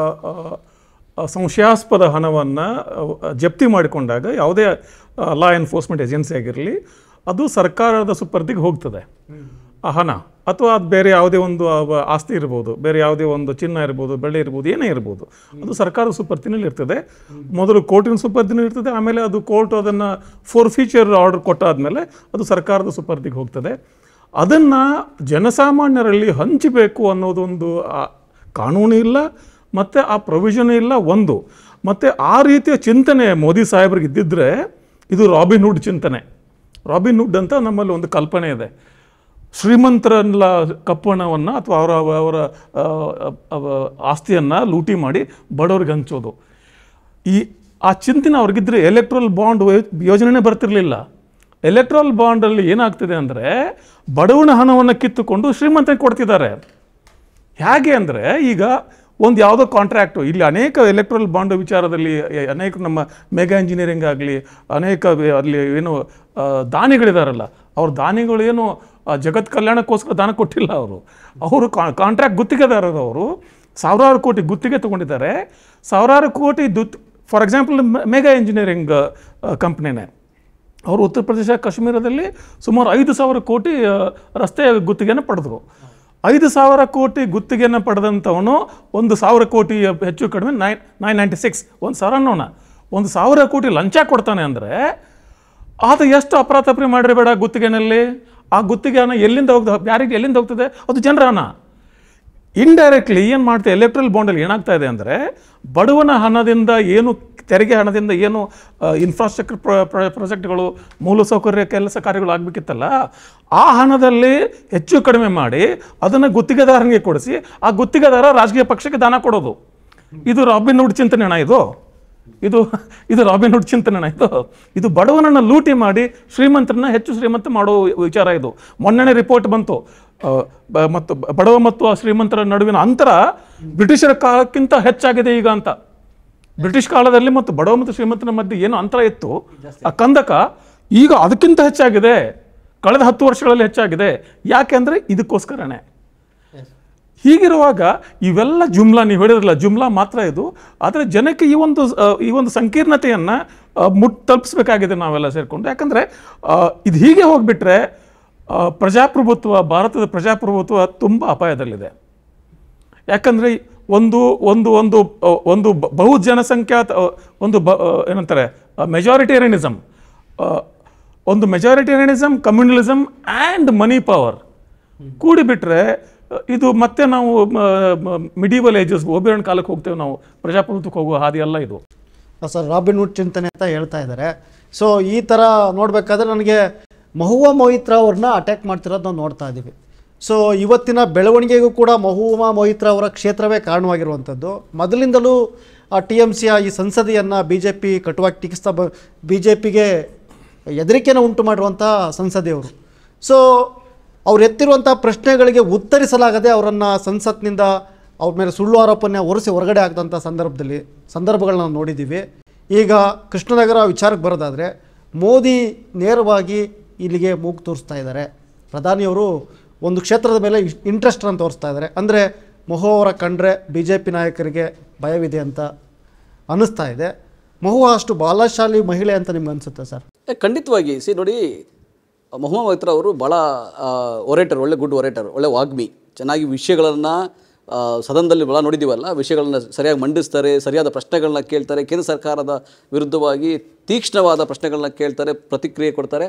ಸಂಶಯಾಸ್ಪದ ಹಣವನ್ನು ಜಪ್ತಿ ಮಾಡಿಕೊಂಡಾಗ ಯಾವುದೇ ಲಾ ಎನ್ಫೋರ್ಸ್ಮೆಂಟ್ ಏಜೆನ್ಸಿ ಆಗಿರಲಿ ಅದು ಸರ್ಕಾರದ ಸುಪರ್ದಿಗೆ ಹೋಗ್ತದೆ ಆ ಹಣ ಅಥವಾ ಅದು ಬೇರೆ ಯಾವುದೇ ಒಂದು ಆಸ್ತಿ ಇರ್ಬೋದು ಬೇರೆ ಯಾವುದೇ ಒಂದು ಚಿನ್ನ ಇರ್ಬೋದು ಬೆಳೆ ಇರ್ಬೋದು ಏನೇ ಇರ್ಬೋದು ಅದು ಸರ್ಕಾರದ ಸುಪರ್ತಿನಲ್ಲಿ ಇರ್ತದೆ ಮೊದಲು ಕೋರ್ಟಿನ ಸುಪರ್ದಿನಲ್ಲಿ ಇರ್ತದೆ ಆಮೇಲೆ ಅದು ಕೋರ್ಟ್ ಅದನ್ನು ಫೋರ್ ಫೀಚರ್ ಆರ್ಡರ್ ಕೊಟ್ಟಾದಮೇಲೆ ಅದು ಸರ್ಕಾರದ ಸುಪರ್ದಿಗೆ ಹೋಗ್ತದೆ ಅದನ್ನು ಜನಸಾಮಾನ್ಯರಲ್ಲಿ ಹಂಚಬೇಕು ಅನ್ನೋದೊಂದು ಕಾನೂನು ಇಲ್ಲ ಮತ್ತು ಆ ಪ್ರೊವಿಷನ್ ಇಲ್ಲ ಒಂದು ಮತ್ತು ಆ ರೀತಿಯ ಚಿಂತನೆ ಮೋದಿ ಸಾಹೇಬ್ರಿಗೆ ಇದ್ದಿದ್ದರೆ ಇದು ರಾಬಿನ್ ಹುಡ್ ಚಿಂತನೆ ರಾಬಿನ್ ಹುಡ್ ಅಂತ ನಮ್ಮಲ್ಲಿ ಒಂದು ಕಲ್ಪನೆ ಇದೆ ಶ್ರೀಮಂತರಲ್ಲ ಕಪ್ಪಣವನ್ನು ಅಥವಾ ಅವರ ಅವರ ಆಸ್ತಿಯನ್ನು ಲೂಟಿ ಮಾಡಿ ಬಡವ್ರಿಗೆ ಹಂಚೋದು ಈ ಆ ಚಿಂತನೆ ಅವ್ರಿಗಿದ್ರೆ ಎಲೆಕ್ಟ್ರಲ್ ಬಾಂಡ್ ಯೋಜನೆನೇ ಬರ್ತಿರಲಿಲ್ಲ ಎಲೆಕ್ಟ್ರಲ್ ಬಾಂಡಲ್ಲಿ ಏನಾಗ್ತಿದೆ ಅಂದರೆ ಬಡವನ ಹಣವನ್ನು ಕಿತ್ತುಕೊಂಡು ಶ್ರೀಮಂತನಿಗೆ ಕೊಡ್ತಿದ್ದಾರೆ ಹೇಗೆ ಅಂದರೆ ಈಗ ಒಂದು ಯಾವುದೋ ಕಾಂಟ್ರಾಕ್ಟು ಇಲ್ಲಿ ಅನೇಕ ಎಲೆಕ್ಟ್ರಲ್ ಬಾಂಡ್ ವಿಚಾರದಲ್ಲಿ ಅನೇಕ ನಮ್ಮ ಮೆಗಾ ಇಂಜಿನಿಯರಿಂಗ್ ಆಗಲಿ ಅನೇಕ ಅಲ್ಲಿ ಏನು ದಾನಿಗಳಿದಾರಲ್ಲ ಅವ್ರ ದಾನಿಗಳು ಏನು ಜಗತ್ ಕಲ್ಯಾಣಕ್ಕೋಸ್ಕರ ದಾನ ಕೊಟ್ಟಿಲ್ಲ ಅವರು ಅವರು ಕಾಂಟ್ರಾಕ್ಟ್ ಗುತ್ತಿಗೆದಾರರು ಅವರು ಸಾವಿರಾರು ಕೋಟಿ ಗುತ್ತಿಗೆ ತೊಗೊಂಡಿದ್ದಾರೆ ಸಾವಿರಾರು ಕೋಟಿ ದುತ್ ಫಾರ್ ಎಕ್ಸಾಂಪಲ್ ಮೆಗಾ ಇಂಜಿನಿಯರಿಂಗ್ ಕಂಪ್ನಿನೇ ಅವರು ಉತ್ತರ ಪ್ರದೇಶ ಕಾಶ್ಮೀರದಲ್ಲಿ ಸುಮಾರು ಐದು ಸಾವಿರ ಕೋಟಿ ರಸ್ತೆ ಗುತ್ತಿಗೆನ ಪಡೆದರು ಐದು ಸಾವಿರ ಕೋಟಿ ಗುತ್ತಿಗೆಯನ್ನು ಪಡೆದಂಥವನು ಒಂದು ಸಾವಿರ ಕೋಟಿ ಹೆಚ್ಚು ಕಡಿಮೆ ನೈನ್ ನೈನ್ ನೈಂಟಿ ಸಿಕ್ಸ್ ಒಂದು ಸಾವಿರ ಅನ್ನೋಣ ಒಂದು ಸಾವಿರ ಕೋಟಿ ಲಂಚ ಕೊಡ್ತಾನೆ ಅಂದರೆ ಅದು ಎಷ್ಟು ಅಪರಾಧ ಮಾಡಿರಿ ಬೇಡ ಗುತ್ತಿಗೆನಲ್ಲಿ ಆ ಗುತ್ತಿಗೆ ಹಣ ಎಲ್ಲಿಂದ ಹೋಗ್ತದೆ ಯಾರಿಗೆ ಎಲ್ಲಿಂದ ಹೋಗ್ತದೆ ಅದು ಜನರ ಇಂಡೈರೆಕ್ಟ್ಲಿ ಏನು ಮಾಡ್ತೀವಿ ಎಲೆಕ್ಟ್ರಲ್ ಬಾಂಡಲ್ಲಿ ಏನಾಗ್ತಾ ಇದೆ ಅಂದರೆ ಬಡವನ ಹಣದಿಂದ ಏನು ತೆರಿಗೆ ಹಣದಿಂದ ಏನು ಇನ್ಫ್ರಾಸ್ಟ್ರಕ್ಚರ್ ಪ್ರಾಜೆಕ್ಟ್ಗಳು ಮೂಲಸೌಕರ್ಯ ಕೆಲಸ ಕಾರ್ಯಗಳು ಆಗಬೇಕಿತ್ತಲ್ಲ ಆ ಹಣದಲ್ಲಿ ಹೆಚ್ಚು ಕಡಿಮೆ ಮಾಡಿ ಅದನ್ನು ಗುತ್ತಿಗೆದಾರನಿಗೆ ಕೊಡಿಸಿ ಆ ಗುತ್ತಿಗೆದಾರ ರಾಜಕೀಯ ಪಕ್ಷಕ್ಕೆ ದಾನ ಕೊಡೋದು ಇದು ರಾಬಿನ್ ಹುಡ್ ಚಿಂತನೆನ ಇದು ಇದು ಇದು ರಾಬಿನ್ ಹುಡ್ ಚಿಂತನೆನ ಇದು ಇದು ಬಡವನನ್ನು ಲೂಟಿ ಮಾಡಿ ಶ್ರೀಮಂತರನ್ನ ಹೆಚ್ಚು ಶ್ರೀಮಂತ ಮಾಡೋ ವಿಚಾರ ಇದು ಮೊನ್ನಣೆ ರಿಪೋರ್ಟ್ ಬಂತು ಮತ್ತು ಬಡವ ಮತ್ತು ಶ್ರೀಮಂತರ ನಡುವಿನ ಅಂತರ ಬ್ರಿಟಿಷರ ಕಾಲಕ್ಕಿಂತ ಹೆಚ್ಚಾಗಿದೆ ಈಗ ಅಂತ ಬ್ರಿಟಿಷ್ ಕಾಲದಲ್ಲಿ ಮತ್ತು ಬಡವ ಮತ್ತು ಶ್ರೀಮಂತರ ಮಧ್ಯೆ ಏನು ಅಂತರ ಇತ್ತು ಆ ಕಂದಕ ಈಗ ಅದಕ್ಕಿಂತ ಹೆಚ್ಚಾಗಿದೆ ಕಳೆದ ಹತ್ತು ವರ್ಷಗಳಲ್ಲಿ ಹೆಚ್ಚಾಗಿದೆ ಅಂದರೆ ಇದಕ್ಕೋಸ್ಕರನೇ ಹೀಗಿರುವಾಗ ಇವೆಲ್ಲ ಜುಮ್ಲಾ ನೀವು ಹೇಳಿದ್ರಲ್ಲ ಜುಮ್ಲಾ ಮಾತ್ರ ಇದು ಆದರೆ ಜನಕ್ಕೆ ಈ ಒಂದು ಈ ಒಂದು ಸಂಕೀರ್ಣತೆಯನ್ನು ಮುಟ್ ತಲುಪಿಸ್ಬೇಕಾಗಿದೆ ನಾವೆಲ್ಲ ಸೇರಿಕೊಂಡು ಯಾಕಂದರೆ ಇದು ಹೀಗೆ ಹೋಗಿಬಿಟ್ರೆ ಪ್ರಜಾಪ್ರಭುತ್ವ ಭಾರತದ ಪ್ರಜಾಪ್ರಭುತ್ವ ತುಂಬ ಅಪಾಯದಲ್ಲಿದೆ ಯಾಕಂದರೆ ಒಂದು ಒಂದು ಒಂದು ಒಂದು ಬಹು ಜನಸಂಖ್ಯಾತ ಒಂದು ಬ ಏನಂತಾರೆ ಮೆಜಾರಿಟೇರಿಯನಿಸಮ್ ಒಂದು majoritarianism communalism and money power ಕೂಡಿಬಿಟ್ರೆ ಇದು ಮತ್ತೆ ನಾವು ಮಿಡಿವಲ್ ಏಜಸ್ ಕಾಲಕ್ಕೆ ಹೋಗ್ತೇವೆ ನಾವು ಪ್ರಜಾಪ್ರಭುತ್ವಕ್ಕೆ ಹೋಗುವ ಹಾದಿ ಎಲ್ಲ ಇದು ಸರ್ ರಾಬಿನ್ ಹುಡ್ ಚಿಂತನೆ ಅಂತ ಹೇಳ್ತಾ ಇದ್ದಾರೆ ಸೊ ಈ ಥರ ನೋಡಬೇಕಾದ್ರೆ ನನಗೆ ಮಹುವಾ ಮೊಹಿತ್ರಾ ಅವ್ರನ್ನ ಅಟ್ಯಾಕ್ ಮಾಡ್ತಿರೋದು ನಾವು ನೋಡ್ತಾ ಇದ್ದೀವಿ ಸೊ ಇವತ್ತಿನ ಬೆಳವಣಿಗೆಗೂ ಕೂಡ ಮಹುವ ಮೊಹಿತ್ರಾ ಅವರ ಕ್ಷೇತ್ರವೇ ಕಾರಣವಾಗಿರುವಂಥದ್ದು ಮೊದಲಿಂದಲೂ ಆ ಟಿ ಎಮ್ ಸಿಯ ಈ ಸಂಸದೆಯನ್ನು ಬಿ ಜೆ ಪಿ ಕಟುವಾಗಿ ಟೀಕಿಸ್ತಾ ಬ ಬಿ ಜೆ ಪಿಗೆ ಹೆದರಿಕೆಯನ್ನು ಉಂಟು ಮಾಡಿರುವಂಥ ಸಂಸದೆಯವರು ಸೊ ಅವ್ರು ಎತ್ತಿರುವಂಥ ಪ್ರಶ್ನೆಗಳಿಗೆ ಉತ್ತರಿಸಲಾಗದೆ ಅವರನ್ನು ಸಂಸತ್ನಿಂದ ಅವ್ರ ಮೇಲೆ ಸುಳ್ಳು ಆರೋಪನೆ ಹೊರಿಸಿ ಹೊರಗಡೆ ಆಗದಂಥ ಸಂದರ್ಭದಲ್ಲಿ ಸಂದರ್ಭಗಳನ್ನ ನಾವು ನೋಡಿದ್ದೀವಿ ಈಗ ಕೃಷ್ಣನಗರ ವಿಚಾರಕ್ಕೆ ಬರೋದಾದರೆ ಮೋದಿ ನೇರವಾಗಿ ಇಲ್ಲಿಗೆ ಮೂಗು ತೋರಿಸ್ತಾ ಇದ್ದಾರೆ ಪ್ರಧಾನಿಯವರು ಒಂದು ಕ್ಷೇತ್ರದ ಮೇಲೆ ಇಂಟ್ರೆಸ್ಟನ್ನು ತೋರಿಸ್ತಾ ಇದ್ದಾರೆ ಅಂದರೆ ಮೊಹು ಅವರ ಕಂಡ್ರೆ ಬಿ ಜೆ ಪಿ ನಾಯಕರಿಗೆ ಭಯವಿದೆ ಅಂತ ಅನ್ನಿಸ್ತಾ ಇದೆ ಮೊಹು ಅಷ್ಟು ಬಾಲಶಾಲಿ ಮಹಿಳೆ ಅಂತ ನಿಮ್ಗೆ ಅನಿಸುತ್ತೆ ಸರ್ ಖಂಡಿತವಾಗಿ ಸಿ ನೋಡಿ ಮೊಹಮ್ಮದ್ ಮೈತ್ರ ಅವರು ಭಾಳ ಒರೇಟರ್ ಒಳ್ಳೆ ಗುಡ್ ಒರೇಟರ್ ಒಳ್ಳೆ ವಾಗ್ಮಿ ಚೆನ್ನಾಗಿ ವಿಷಯಗಳನ್ನು ಸದನದಲ್ಲಿ ಭಾಳ ನೋಡಿದ್ದೀವಲ್ಲ ವಿಷಯಗಳನ್ನು ಸರಿಯಾಗಿ ಮಂಡಿಸ್ತಾರೆ ಸರಿಯಾದ ಪ್ರಶ್ನೆಗಳನ್ನ ಕೇಳ್ತಾರೆ ಕೇಂದ್ರ ಸರ್ಕಾರದ ವಿರುದ್ಧವಾಗಿ ತೀಕ್ಷ್ಣವಾದ ಪ್ರಶ್ನೆಗಳನ್ನ ಕೇಳ್ತಾರೆ ಪ್ರತಿಕ್ರಿಯೆ ಕೊಡ್ತಾರೆ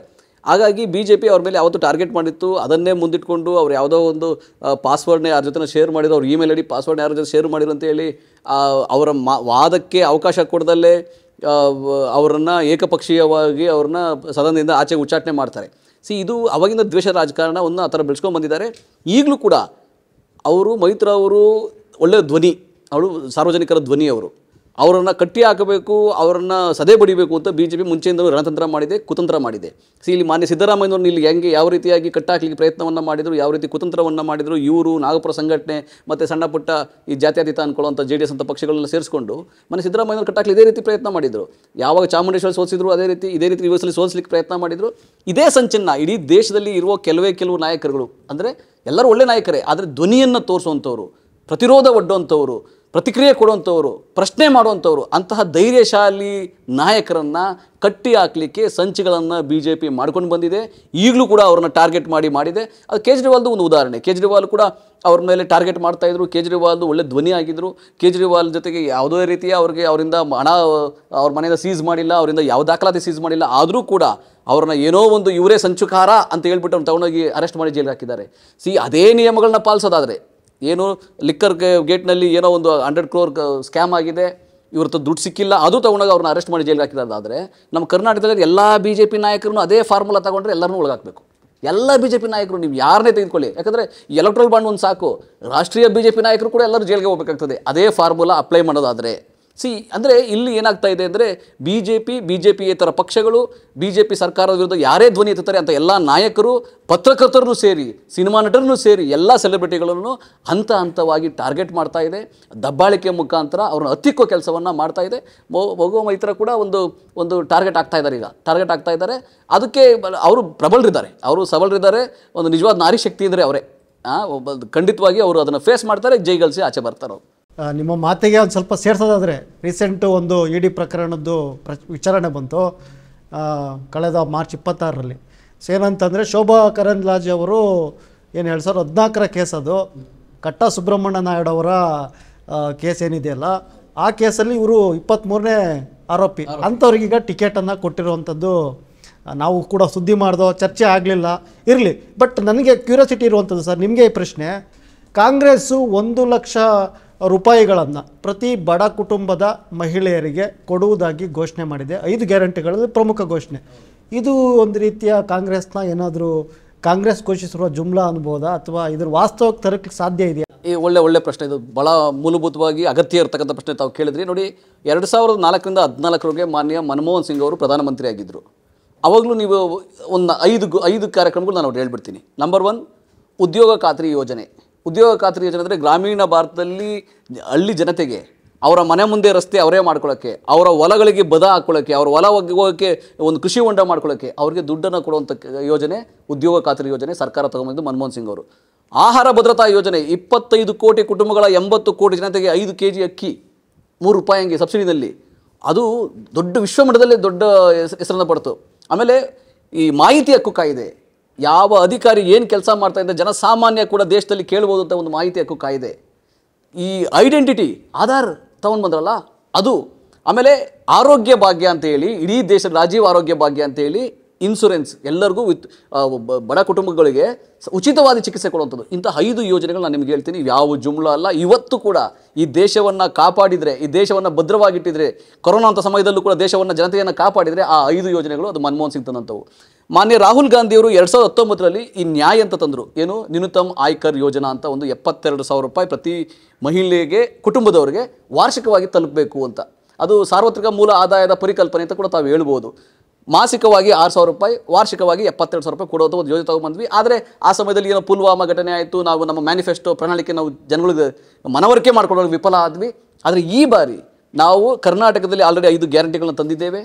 ಹಾಗಾಗಿ ಬಿ ಜೆ ಪಿ ಅವ್ರ ಮೇಲೆ ಯಾವತ್ತು ಟಾರ್ಗೆಟ್ ಮಾಡಿತ್ತು ಅದನ್ನೇ ಮುಂದಿಟ್ಕೊಂಡು ಅವ್ರು ಯಾವುದೋ ಒಂದು ಪಾಸ್ವರ್ಡ್ನ ಯಾರ ಜೊತೆ ಶೇರ್ ಮಾಡಿದ್ರು ಅವ್ರು ಇಮೇಲ್ ಐ ಪಾಸ್ವರ್ಡ್ ಪಾಸ್ವರ್ಡ್ನ ಯಾರ ಜೊತೆ ಶೇರ್ ಮಾಡಿದ್ರು ಹೇಳಿ ಅವರ ಮಾ ವಾದಕ್ಕೆ ಅವಕಾಶ ಕೊಡದಲ್ಲೇ ಅವರನ್ನು ಏಕಪಕ್ಷೀಯವಾಗಿ ಅವ್ರನ್ನ ಸದನದಿಂದ ಆಚೆ ಉಚ್ಚಾಟನೆ ಮಾಡ್ತಾರೆ ಸಿ ಇದು ಅವಾಗಿಂದ ದ್ವೇಷ ರಾಜಕಾರಣವನ್ನು ಆ ಥರ ಬೆಳೆಸ್ಕೊಂಡು ಬಂದಿದ್ದಾರೆ ಈಗಲೂ ಕೂಡ ಅವರು ಮೈತ್ರ ಅವರು ಒಳ್ಳೆಯ ಧ್ವನಿ ಅವಳು ಸಾರ್ವಜನಿಕರ ಧ್ವನಿ ಅವರು ಅವರನ್ನು ಕಟ್ಟಿ ಹಾಕಬೇಕು ಅವರನ್ನು ಸದೆ ಬಡಿಬೇಕು ಅಂತ ಬಿ ಜೆ ಪಿ ಮುಂಚೆಯಿಂದಲೂ ರಣತಂತ್ರ ಮಾಡಿದೆ ಕುತಂತ್ರ ಮಾಡಿದೆ ಸಿ ಇಲ್ಲಿ ಮಾನ್ಯ ಸಿದ್ದರಾಮಯ್ಯವ್ರನ್ನ ಇಲ್ಲಿ ಹೆಂಗೆ ಯಾವ ರೀತಿಯಾಗಿ ಕಟ್ಟಾಕಲಿಕ್ಕೆ ಪ್ರಯತ್ನವನ್ನು ಮಾಡಿದರು ಯಾವ ರೀತಿ ಕುತಂತ್ರವನ್ನು ಮಾಡಿದರು ಇವರು ನಾಗಪುರ ಸಂಘಟನೆ ಮತ್ತು ಸಣ್ಣ ಪುಟ್ಟ ಈ ಜಾತ್ಯತೀತ ಅನ್ಕೊಳ್ಳುವಂಥ ಜೆ ಡಿ ಎಸ್ ಅಂತ ಪಕ್ಷಗಳನ್ನ ಸೇರಿಸಿಕೊಂಡು ಮನೆ ಸಿದ್ದರಾಮಯ್ಯವ್ರು ಕಟ್ಟಾಕಲಿ ಇದೇ ರೀತಿ ಪ್ರಯತ್ನ ಮಾಡಿದರು ಯಾವಾಗ ಚಾಮುಂಡೇಶ್ವರಿ ಸೋಲಿಸಿದ್ರು ಅದೇ ರೀತಿ ಇದೇ ರೀತಿ ಯುವಸಲ್ಲಿ ಸೋಲಿಸಲಿಕ್ಕೆ ಪ್ರಯತ್ನ ಮಾಡಿದರು ಇದೇ ಸಂಚನ್ನ ಇಡೀ ದೇಶದಲ್ಲಿ ಇರುವ ಕೆಲವೇ ಕೆಲವು ನಾಯಕರುಗಳು ಅಂದರೆ ಎಲ್ಲರೂ ಒಳ್ಳೆ ನಾಯಕರೇ ಆದರೆ ಧ್ವನಿಯನ್ನು ತೋರಿಸುವಂಥವ್ರು ಪ್ರತಿರೋಧ ಒಡ್ಡುವಂಥವ್ರು ಪ್ರತಿಕ್ರಿಯೆ ಕೊಡುವಂಥವರು ಪ್ರಶ್ನೆ ಮಾಡುವಂಥವ್ರು ಅಂತಹ ಧೈರ್ಯಶಾಲಿ ನಾಯಕರನ್ನು ಕಟ್ಟಿ ಹಾಕಲಿಕ್ಕೆ ಸಂಚುಗಳನ್ನು ಬಿ ಜೆ ಪಿ ಮಾಡ್ಕೊಂಡು ಬಂದಿದೆ ಈಗಲೂ ಕೂಡ ಅವ್ರನ್ನ ಟಾರ್ಗೆಟ್ ಮಾಡಿ ಮಾಡಿದೆ ಅದು ಕೇಜ್ರಿವಾಲ್ದು ಒಂದು ಉದಾಹರಣೆ ಕೇಜ್ರಿವಾಲ್ ಕೂಡ ಅವ್ರ ಮೇಲೆ ಟಾರ್ಗೆಟ್ ಮಾಡ್ತಾಯಿದ್ರು ಕೇಜ್ರಿವಾಲ್ದು ಒಳ್ಳೆ ಧ್ವನಿ ಆಗಿದ್ದರು ಕೇಜ್ರಿವಾಲ್ ಜೊತೆಗೆ ಯಾವುದೇ ರೀತಿಯ ಅವ್ರಿಗೆ ಅವರಿಂದ ಹಣ ಅವ್ರ ಮನೆಯಿಂದ ಸೀಸ್ ಮಾಡಿಲ್ಲ ಅವರಿಂದ ಯಾವ ದಾಖಲಾತಿ ಸೀಸ್ ಮಾಡಿಲ್ಲ ಆದರೂ ಕೂಡ ಅವ್ರನ್ನ ಏನೋ ಒಂದು ಇವರೇ ಸಂಚುಕಾರ ಅಂತ ಹೇಳ್ಬಿಟ್ಟು ಅವ್ರನ್ನ ತಗೊಂಡೋಗಿ ಅರೆಸ್ಟ್ ಮಾಡಿ ಜೈಲಿಗೆ ಹಾಕಿದ್ದಾರೆ ಸಿ ಅದೇ ನಿಯಮಗಳನ್ನ ಪಾಲಿಸೋದಾದರೆ ಏನು ಲಿಕ್ಕರ್ ಗೇಟ್ನಲ್ಲಿ ಏನೋ ಒಂದು ಹಂಡ್ರೆಡ್ ಕ್ರೋರ್ ಸ್ಕ್ಯಾಮ್ ಆಗಿದೆ ಇವ್ರ ದುಡ್ಡು ಸಿಕ್ಕಿಲ್ಲ ಅದು ತಗೊಂಡಾಗ ಅವ್ರನ್ನ ಅರೆಸ್ಟ್ ಮಾಡಿ ಜೈಲಿಗೆ ಹಾಕಿರೋದಾದರೆ ನಮ್ಮ ಕರ್ನಾಟಕದಲ್ಲಿ ಎಲ್ಲ ಬಿ ಜೆ ಪಿ ನಾಯಕರು ಅದೇ ಫಾರ್ಮುಲಾ ತಗೊಂಡ್ರೆ ಎಲ್ಲರನ್ನೂ ಒಳಗಾಕಬೇಕು ಎಲ್ಲ ಬಿ ಜೆ ಪಿ ನಾಯಕರು ನೀವು ಯಾರನ್ನೇ ತೆಗೆದುಕೊಳ್ಳಿ ಯಾಕಂದರೆ ಎಲೆಕ್ಟ್ರಲ್ ಬಾಂಡ್ ಒಂದು ಸಾಕು ರಾಷ್ಟ್ರೀಯ ಬಿ ಜೆ ಪಿ ನಾಯಕರು ಕೂಡ ಎಲ್ಲರೂ ಜೈಲಿಗೆ ಹೋಗಬೇಕಾಗ್ತದೆ ಅದೇ ಫಾರ್ಮುಲಾ ಅಪ್ಲೈ ಮಾಡೋದಾದರೆ ಸಿ ಅಂದರೆ ಇಲ್ಲಿ ಏನಾಗ್ತಾ ಇದೆ ಅಂದರೆ B J P B J P ಇತರ ಪಕ್ಷಗಳು ಬಿ ಜೆ ಪಿ ಸರ್ಕಾರದ ವಿರುದ್ಧ ಯಾರೇ ಧ್ವನಿ ಎತ್ತಾರೆ ಅಂತ ಎಲ್ಲ ನಾಯಕರು ಪತ್ರಕರ್ತರನ್ನು ಸೇರಿ ಸಿನಿಮಾ ನಟರನ್ನು ಸೇರಿ ಎಲ್ಲ ಸೆಲೆಬ್ರಿಟಿಗಳನ್ನು ಹಂತ ಹಂತವಾಗಿ ಟಾರ್ಗೆಟ್ ಮಾಡ್ತಾ ಇದೆ ದಬ್ಬಾಳಿಕೆ ಮುಖಾಂತರ ಅವ್ರನ್ನ ಹತ್ತಿಕ್ಕೋ ಕೆಲಸವನ್ನು ಮಾಡ್ತಾ ಇದೆ ಮಗು ಮೈತ್ರ ಕೂಡ ಒಂದು ಒಂದು ಟಾರ್ಗೆಟ್ ಆಗ್ತಾ ಇದ್ದಾರೆ ಈಗ ಟಾರ್ಗೆಟ್ ಆಗ್ತಾ ಇದ್ದಾರೆ ಅದಕ್ಕೆ ಅವರು ಪ್ರಬಲರಿದ್ದಾರೆ ಅವರು ಸಬಲರಿದ್ದಾರೆ ಒಂದು ನಿಜವಾದ ನಾರಿ ಶಕ್ತಿ ಇದ್ದರೆ ಅವರೇ ಖಂಡಿತವಾಗಿ ಅವರು ಅದನ್ನು ಫೇಸ್ ಮಾಡ್ತಾರೆ ಜೈಗಲ್ಸಿ ಆಚೆ ಬರ್ತಾರೆ ಅವರು ನಿಮ್ಮ ಮಾತಿಗೆ ಒಂದು ಸ್ವಲ್ಪ ಸೇರ್ಸೋದಾದರೆ ರೀಸೆಂಟು ಒಂದು ಇ ಡಿ ಪ್ರಕರಣದ್ದು ಪ್ರ ವಿಚಾರಣೆ ಬಂತು ಕಳೆದ ಮಾರ್ಚ್ ಇಪ್ಪತ್ತಾರರಲ್ಲಿ ಸೊ ಏನಂತಂದರೆ ಶೋಭಾ ಕರಂದ್ಲಾಜೆ ಅವರು ಏನು ಹೇಳಿ ಸರ್ ಹದಿನಾಲ್ಕರ ಕೇಸ್ ಅದು ಕಟ್ಟ ಸುಬ್ರಹ್ಮಣ್ಯ ನಾಯ್ಡು ಅವರ ಕೇಸ್ ಏನಿದೆಯಲ್ಲ ಆ ಕೇಸಲ್ಲಿ ಇವರು ಇಪ್ಪತ್ತ್ಮೂರನೇ ಆರೋಪಿ ಅಂಥವ್ರಿಗೀಗ ಟಿಕೆಟನ್ನು ಕೊಟ್ಟಿರುವಂಥದ್ದು ನಾವು ಕೂಡ ಸುದ್ದಿ ಮಾಡಿದೋ ಚರ್ಚೆ ಆಗಲಿಲ್ಲ ಇರಲಿ ಬಟ್ ನನಗೆ ಕ್ಯೂರಿಯಾಸಿಟಿ ಇರುವಂಥದ್ದು ಸರ್ ನಿಮಗೆ ಈ ಪ್ರಶ್ನೆ ಕಾಂಗ್ರೆಸ್ಸು ಒಂದು ಲಕ್ಷ ರೂಪಾಯಿಗಳನ್ನು ಪ್ರತಿ ಬಡ ಕುಟುಂಬದ ಮಹಿಳೆಯರಿಗೆ ಕೊಡುವುದಾಗಿ ಘೋಷಣೆ ಮಾಡಿದೆ ಐದು ಗ್ಯಾರಂಟಿಗಳಲ್ಲಿ ಪ್ರಮುಖ ಘೋಷಣೆ ಇದು ಒಂದು ರೀತಿಯ ಕಾಂಗ್ರೆಸ್ನ ಏನಾದರೂ ಕಾಂಗ್ರೆಸ್ ಘೋಷಿಸಿರುವ ಜುಮ್ಲಾ ಅನ್ಬೋದ ಅಥವಾ ಇದ್ರ ವಾಸ್ತವಕ್ಕೆ ತರಕ್ಕೆ ಸಾಧ್ಯ ಇದೆಯಾ ಈ ಒಳ್ಳೆ ಒಳ್ಳೆ ಪ್ರಶ್ನೆ ಇದು ಭಾಳ ಮೂಲಭೂತವಾಗಿ ಅಗತ್ಯ ಇರತಕ್ಕಂಥ ಪ್ರಶ್ನೆ ತಾವು ಕೇಳಿದ್ರಿ ನೋಡಿ ಎರಡು ಸಾವಿರದ ನಾಲ್ಕರಿಂದ ಹದಿನಾಲ್ಕರವರೆಗೆ ಮಾನ್ಯ ಮನಮೋಹನ್ ಸಿಂಗ್ ಅವರು ಪ್ರಧಾನಮಂತ್ರಿ ಆಗಿದ್ದರು ಅವಾಗಲೂ ನೀವು ಒಂದು ಐದು ಐದು ಕಾರ್ಯಕ್ರಮಗಳು ನಾನು ಹೇಳ್ಬಿಡ್ತೀನಿ ನಂಬರ್ ಒನ್ ಉದ್ಯೋಗ ಖಾತ್ರಿ ಯೋಜನೆ ಉದ್ಯೋಗ ಖಾತ್ರಿ ಯೋಜನೆ ಅಂದರೆ ಗ್ರಾಮೀಣ ಭಾರತದಲ್ಲಿ ಹಳ್ಳಿ ಜನತೆಗೆ ಅವರ ಮನೆ ಮುಂದೆ ರಸ್ತೆ ಅವರೇ ಮಾಡ್ಕೊಳ್ಳೋಕ್ಕೆ ಅವರ ಹೊಲಗಳಿಗೆ ಬದ ಹಾಕ್ಕೊಳ್ಳೋಕ್ಕೆ ಅವ್ರ ಹೊಲ ಒಗ್ಗೋಕ್ಕೆ ಒಂದು ಕೃಷಿ ಹೊಂಡ ಮಾಡ್ಕೊಳ್ಳೋಕ್ಕೆ ಅವರಿಗೆ ದುಡ್ಡನ್ನು ಕೊಡುವಂಥ ಯೋಜನೆ ಉದ್ಯೋಗ ಖಾತ್ರಿ ಯೋಜನೆ ಸರ್ಕಾರ ತಗೊಂಬಂದು ಮನಮೋಹನ್ ಸಿಂಗ್ ಅವರು ಆಹಾರ ಭದ್ರತಾ ಯೋಜನೆ ಇಪ್ಪತ್ತೈದು ಕೋಟಿ ಕುಟುಂಬಗಳ ಎಂಬತ್ತು ಕೋಟಿ ಜನತೆಗೆ ಐದು ಕೆ ಜಿ ಅಕ್ಕಿ ಮೂರು ರೂಪಾಯಿ ಹಂಗೆ ಸಬ್ಸಿಡಿನಲ್ಲಿ ಅದು ದೊಡ್ಡ ವಿಶ್ವಮಟ್ಟದಲ್ಲೇ ದೊಡ್ಡ ಹೆಸರನ್ನು ಪಡ್ತು ಆಮೇಲೆ ಈ ಮಾಹಿತಿ ಹಕ್ಕು ಕಾಯಿದೆ ಯಾವ ಅಧಿಕಾರಿ ಏನು ಕೆಲಸ ಮಾಡ್ತಾ ಇದ್ದಾರೆ ಜನಸಾಮಾನ್ಯ ಕೂಡ ದೇಶದಲ್ಲಿ ಕೇಳ್ಬೋದು ಅಂತ ಒಂದು ಮಾಹಿತಿ ಹಕ್ಕು ಕಾಯಿದೆ ಈ ಐಡೆಂಟಿಟಿ ಆಧಾರ್ ತಗೊಂಡು ಬಂದ್ರಲ್ಲ ಅದು ಆಮೇಲೆ ಆರೋಗ್ಯ ಭಾಗ್ಯ ಅಂತೇಳಿ ಇಡೀ ದೇಶದ ರಾಜೀವ್ ಆರೋಗ್ಯ ಭಾಗ್ಯ ಅಂತೇಳಿ ಇನ್ಸುರೆನ್ಸ್ ಎಲ್ಲರಿಗೂ ವಿತ್ ಬಡ ಕುಟುಂಬಗಳಿಗೆ ಉಚಿತವಾದ ಚಿಕಿತ್ಸೆ ಕೊಡುವಂಥದ್ದು ಇಂಥ ಐದು ಯೋಜನೆಗಳು ನಾನು ನಿಮ್ಗೆ ಹೇಳ್ತೀನಿ ಯಾವ ಜುಮ್ಲ ಅಲ್ಲ ಇವತ್ತು ಕೂಡ ಈ ದೇಶವನ್ನು ಕಾಪಾಡಿದರೆ ಈ ದೇಶವನ್ನು ಭದ್ರವಾಗಿಟ್ಟಿದರೆ ಕೊರೋನಾ ಅಂತ ಸಮಯದಲ್ಲೂ ಕೂಡ ದೇಶವನ್ನು ಜನತೆಯನ್ನು ಕಾಪಾಡಿದರೆ ಆ ಐದು ಯೋಜನೆಗಳು ಅದು ಮನಮೋಹನ್ ಸಿಂಗ್ ತಂದಂಥವು ಮಾನ್ಯ ರಾಹುಲ್ ಗಾಂಧಿಯವರು ಎರಡು ಸಾವಿರದ ಹತ್ತೊಂಬತ್ತರಲ್ಲಿ ಈ ನ್ಯಾಯ ಅಂತ ತಂದರು ಏನು ನ್ಯೂನತಮ್ ಆಯ್ಕರ್ ಯೋಜನಾ ಅಂತ ಒಂದು ಎಪ್ಪತ್ತೆರಡು ಸಾವಿರ ರೂಪಾಯಿ ಪ್ರತಿ ಮಹಿಳೆಗೆ ಕುಟುಂಬದವರಿಗೆ ವಾರ್ಷಿಕವಾಗಿ ತಲುಪಬೇಕು ಅಂತ ಅದು ಸಾರ್ವತ್ರಿಕ ಮೂಲ ಆದಾಯದ ಪರಿಕಲ್ಪನೆ ಅಂತ ಕೂಡ ತಾವು ಹೇಳ್ಬೋದು ಮಾಸಿಕವಾಗಿ ಆರು ಸಾವಿರ ರೂಪಾಯಿ ವಾರ್ಷಿಕವಾಗಿ ಎಪ್ಪತ್ತೆರಡು ಸಾವಿರ ರೂಪಾಯಿ ಕೊಡೋದು ಒಂದು ಯೋಜನೆ ತಗೊಂಡ್ಬಂದ್ವಿ ಆದರೆ ಆ ಸಮಯದಲ್ಲಿ ಏನೋ ಪುಲ್ವಾಮಾ ಘಟನೆ ಆಯಿತು ನಾವು ನಮ್ಮ ಮ್ಯಾನಿಫೆಸ್ಟೋ ಪ್ರಣಾಳಿಕೆ ನಾವು ಜನಗಳಿಗೆ ಮನವರಿಕೆ ಮಾಡ್ಕೊಳ್ಳೋದು ವಿಫಲ ಆದ್ವಿ ಆದರೆ ಈ ಬಾರಿ ನಾವು ಕರ್ನಾಟಕದಲ್ಲಿ ಆಲ್ರೆಡಿ ಐದು ಗ್ಯಾರಂಟಿಗಳನ್ನು ತಂದಿದ್ದೇವೆ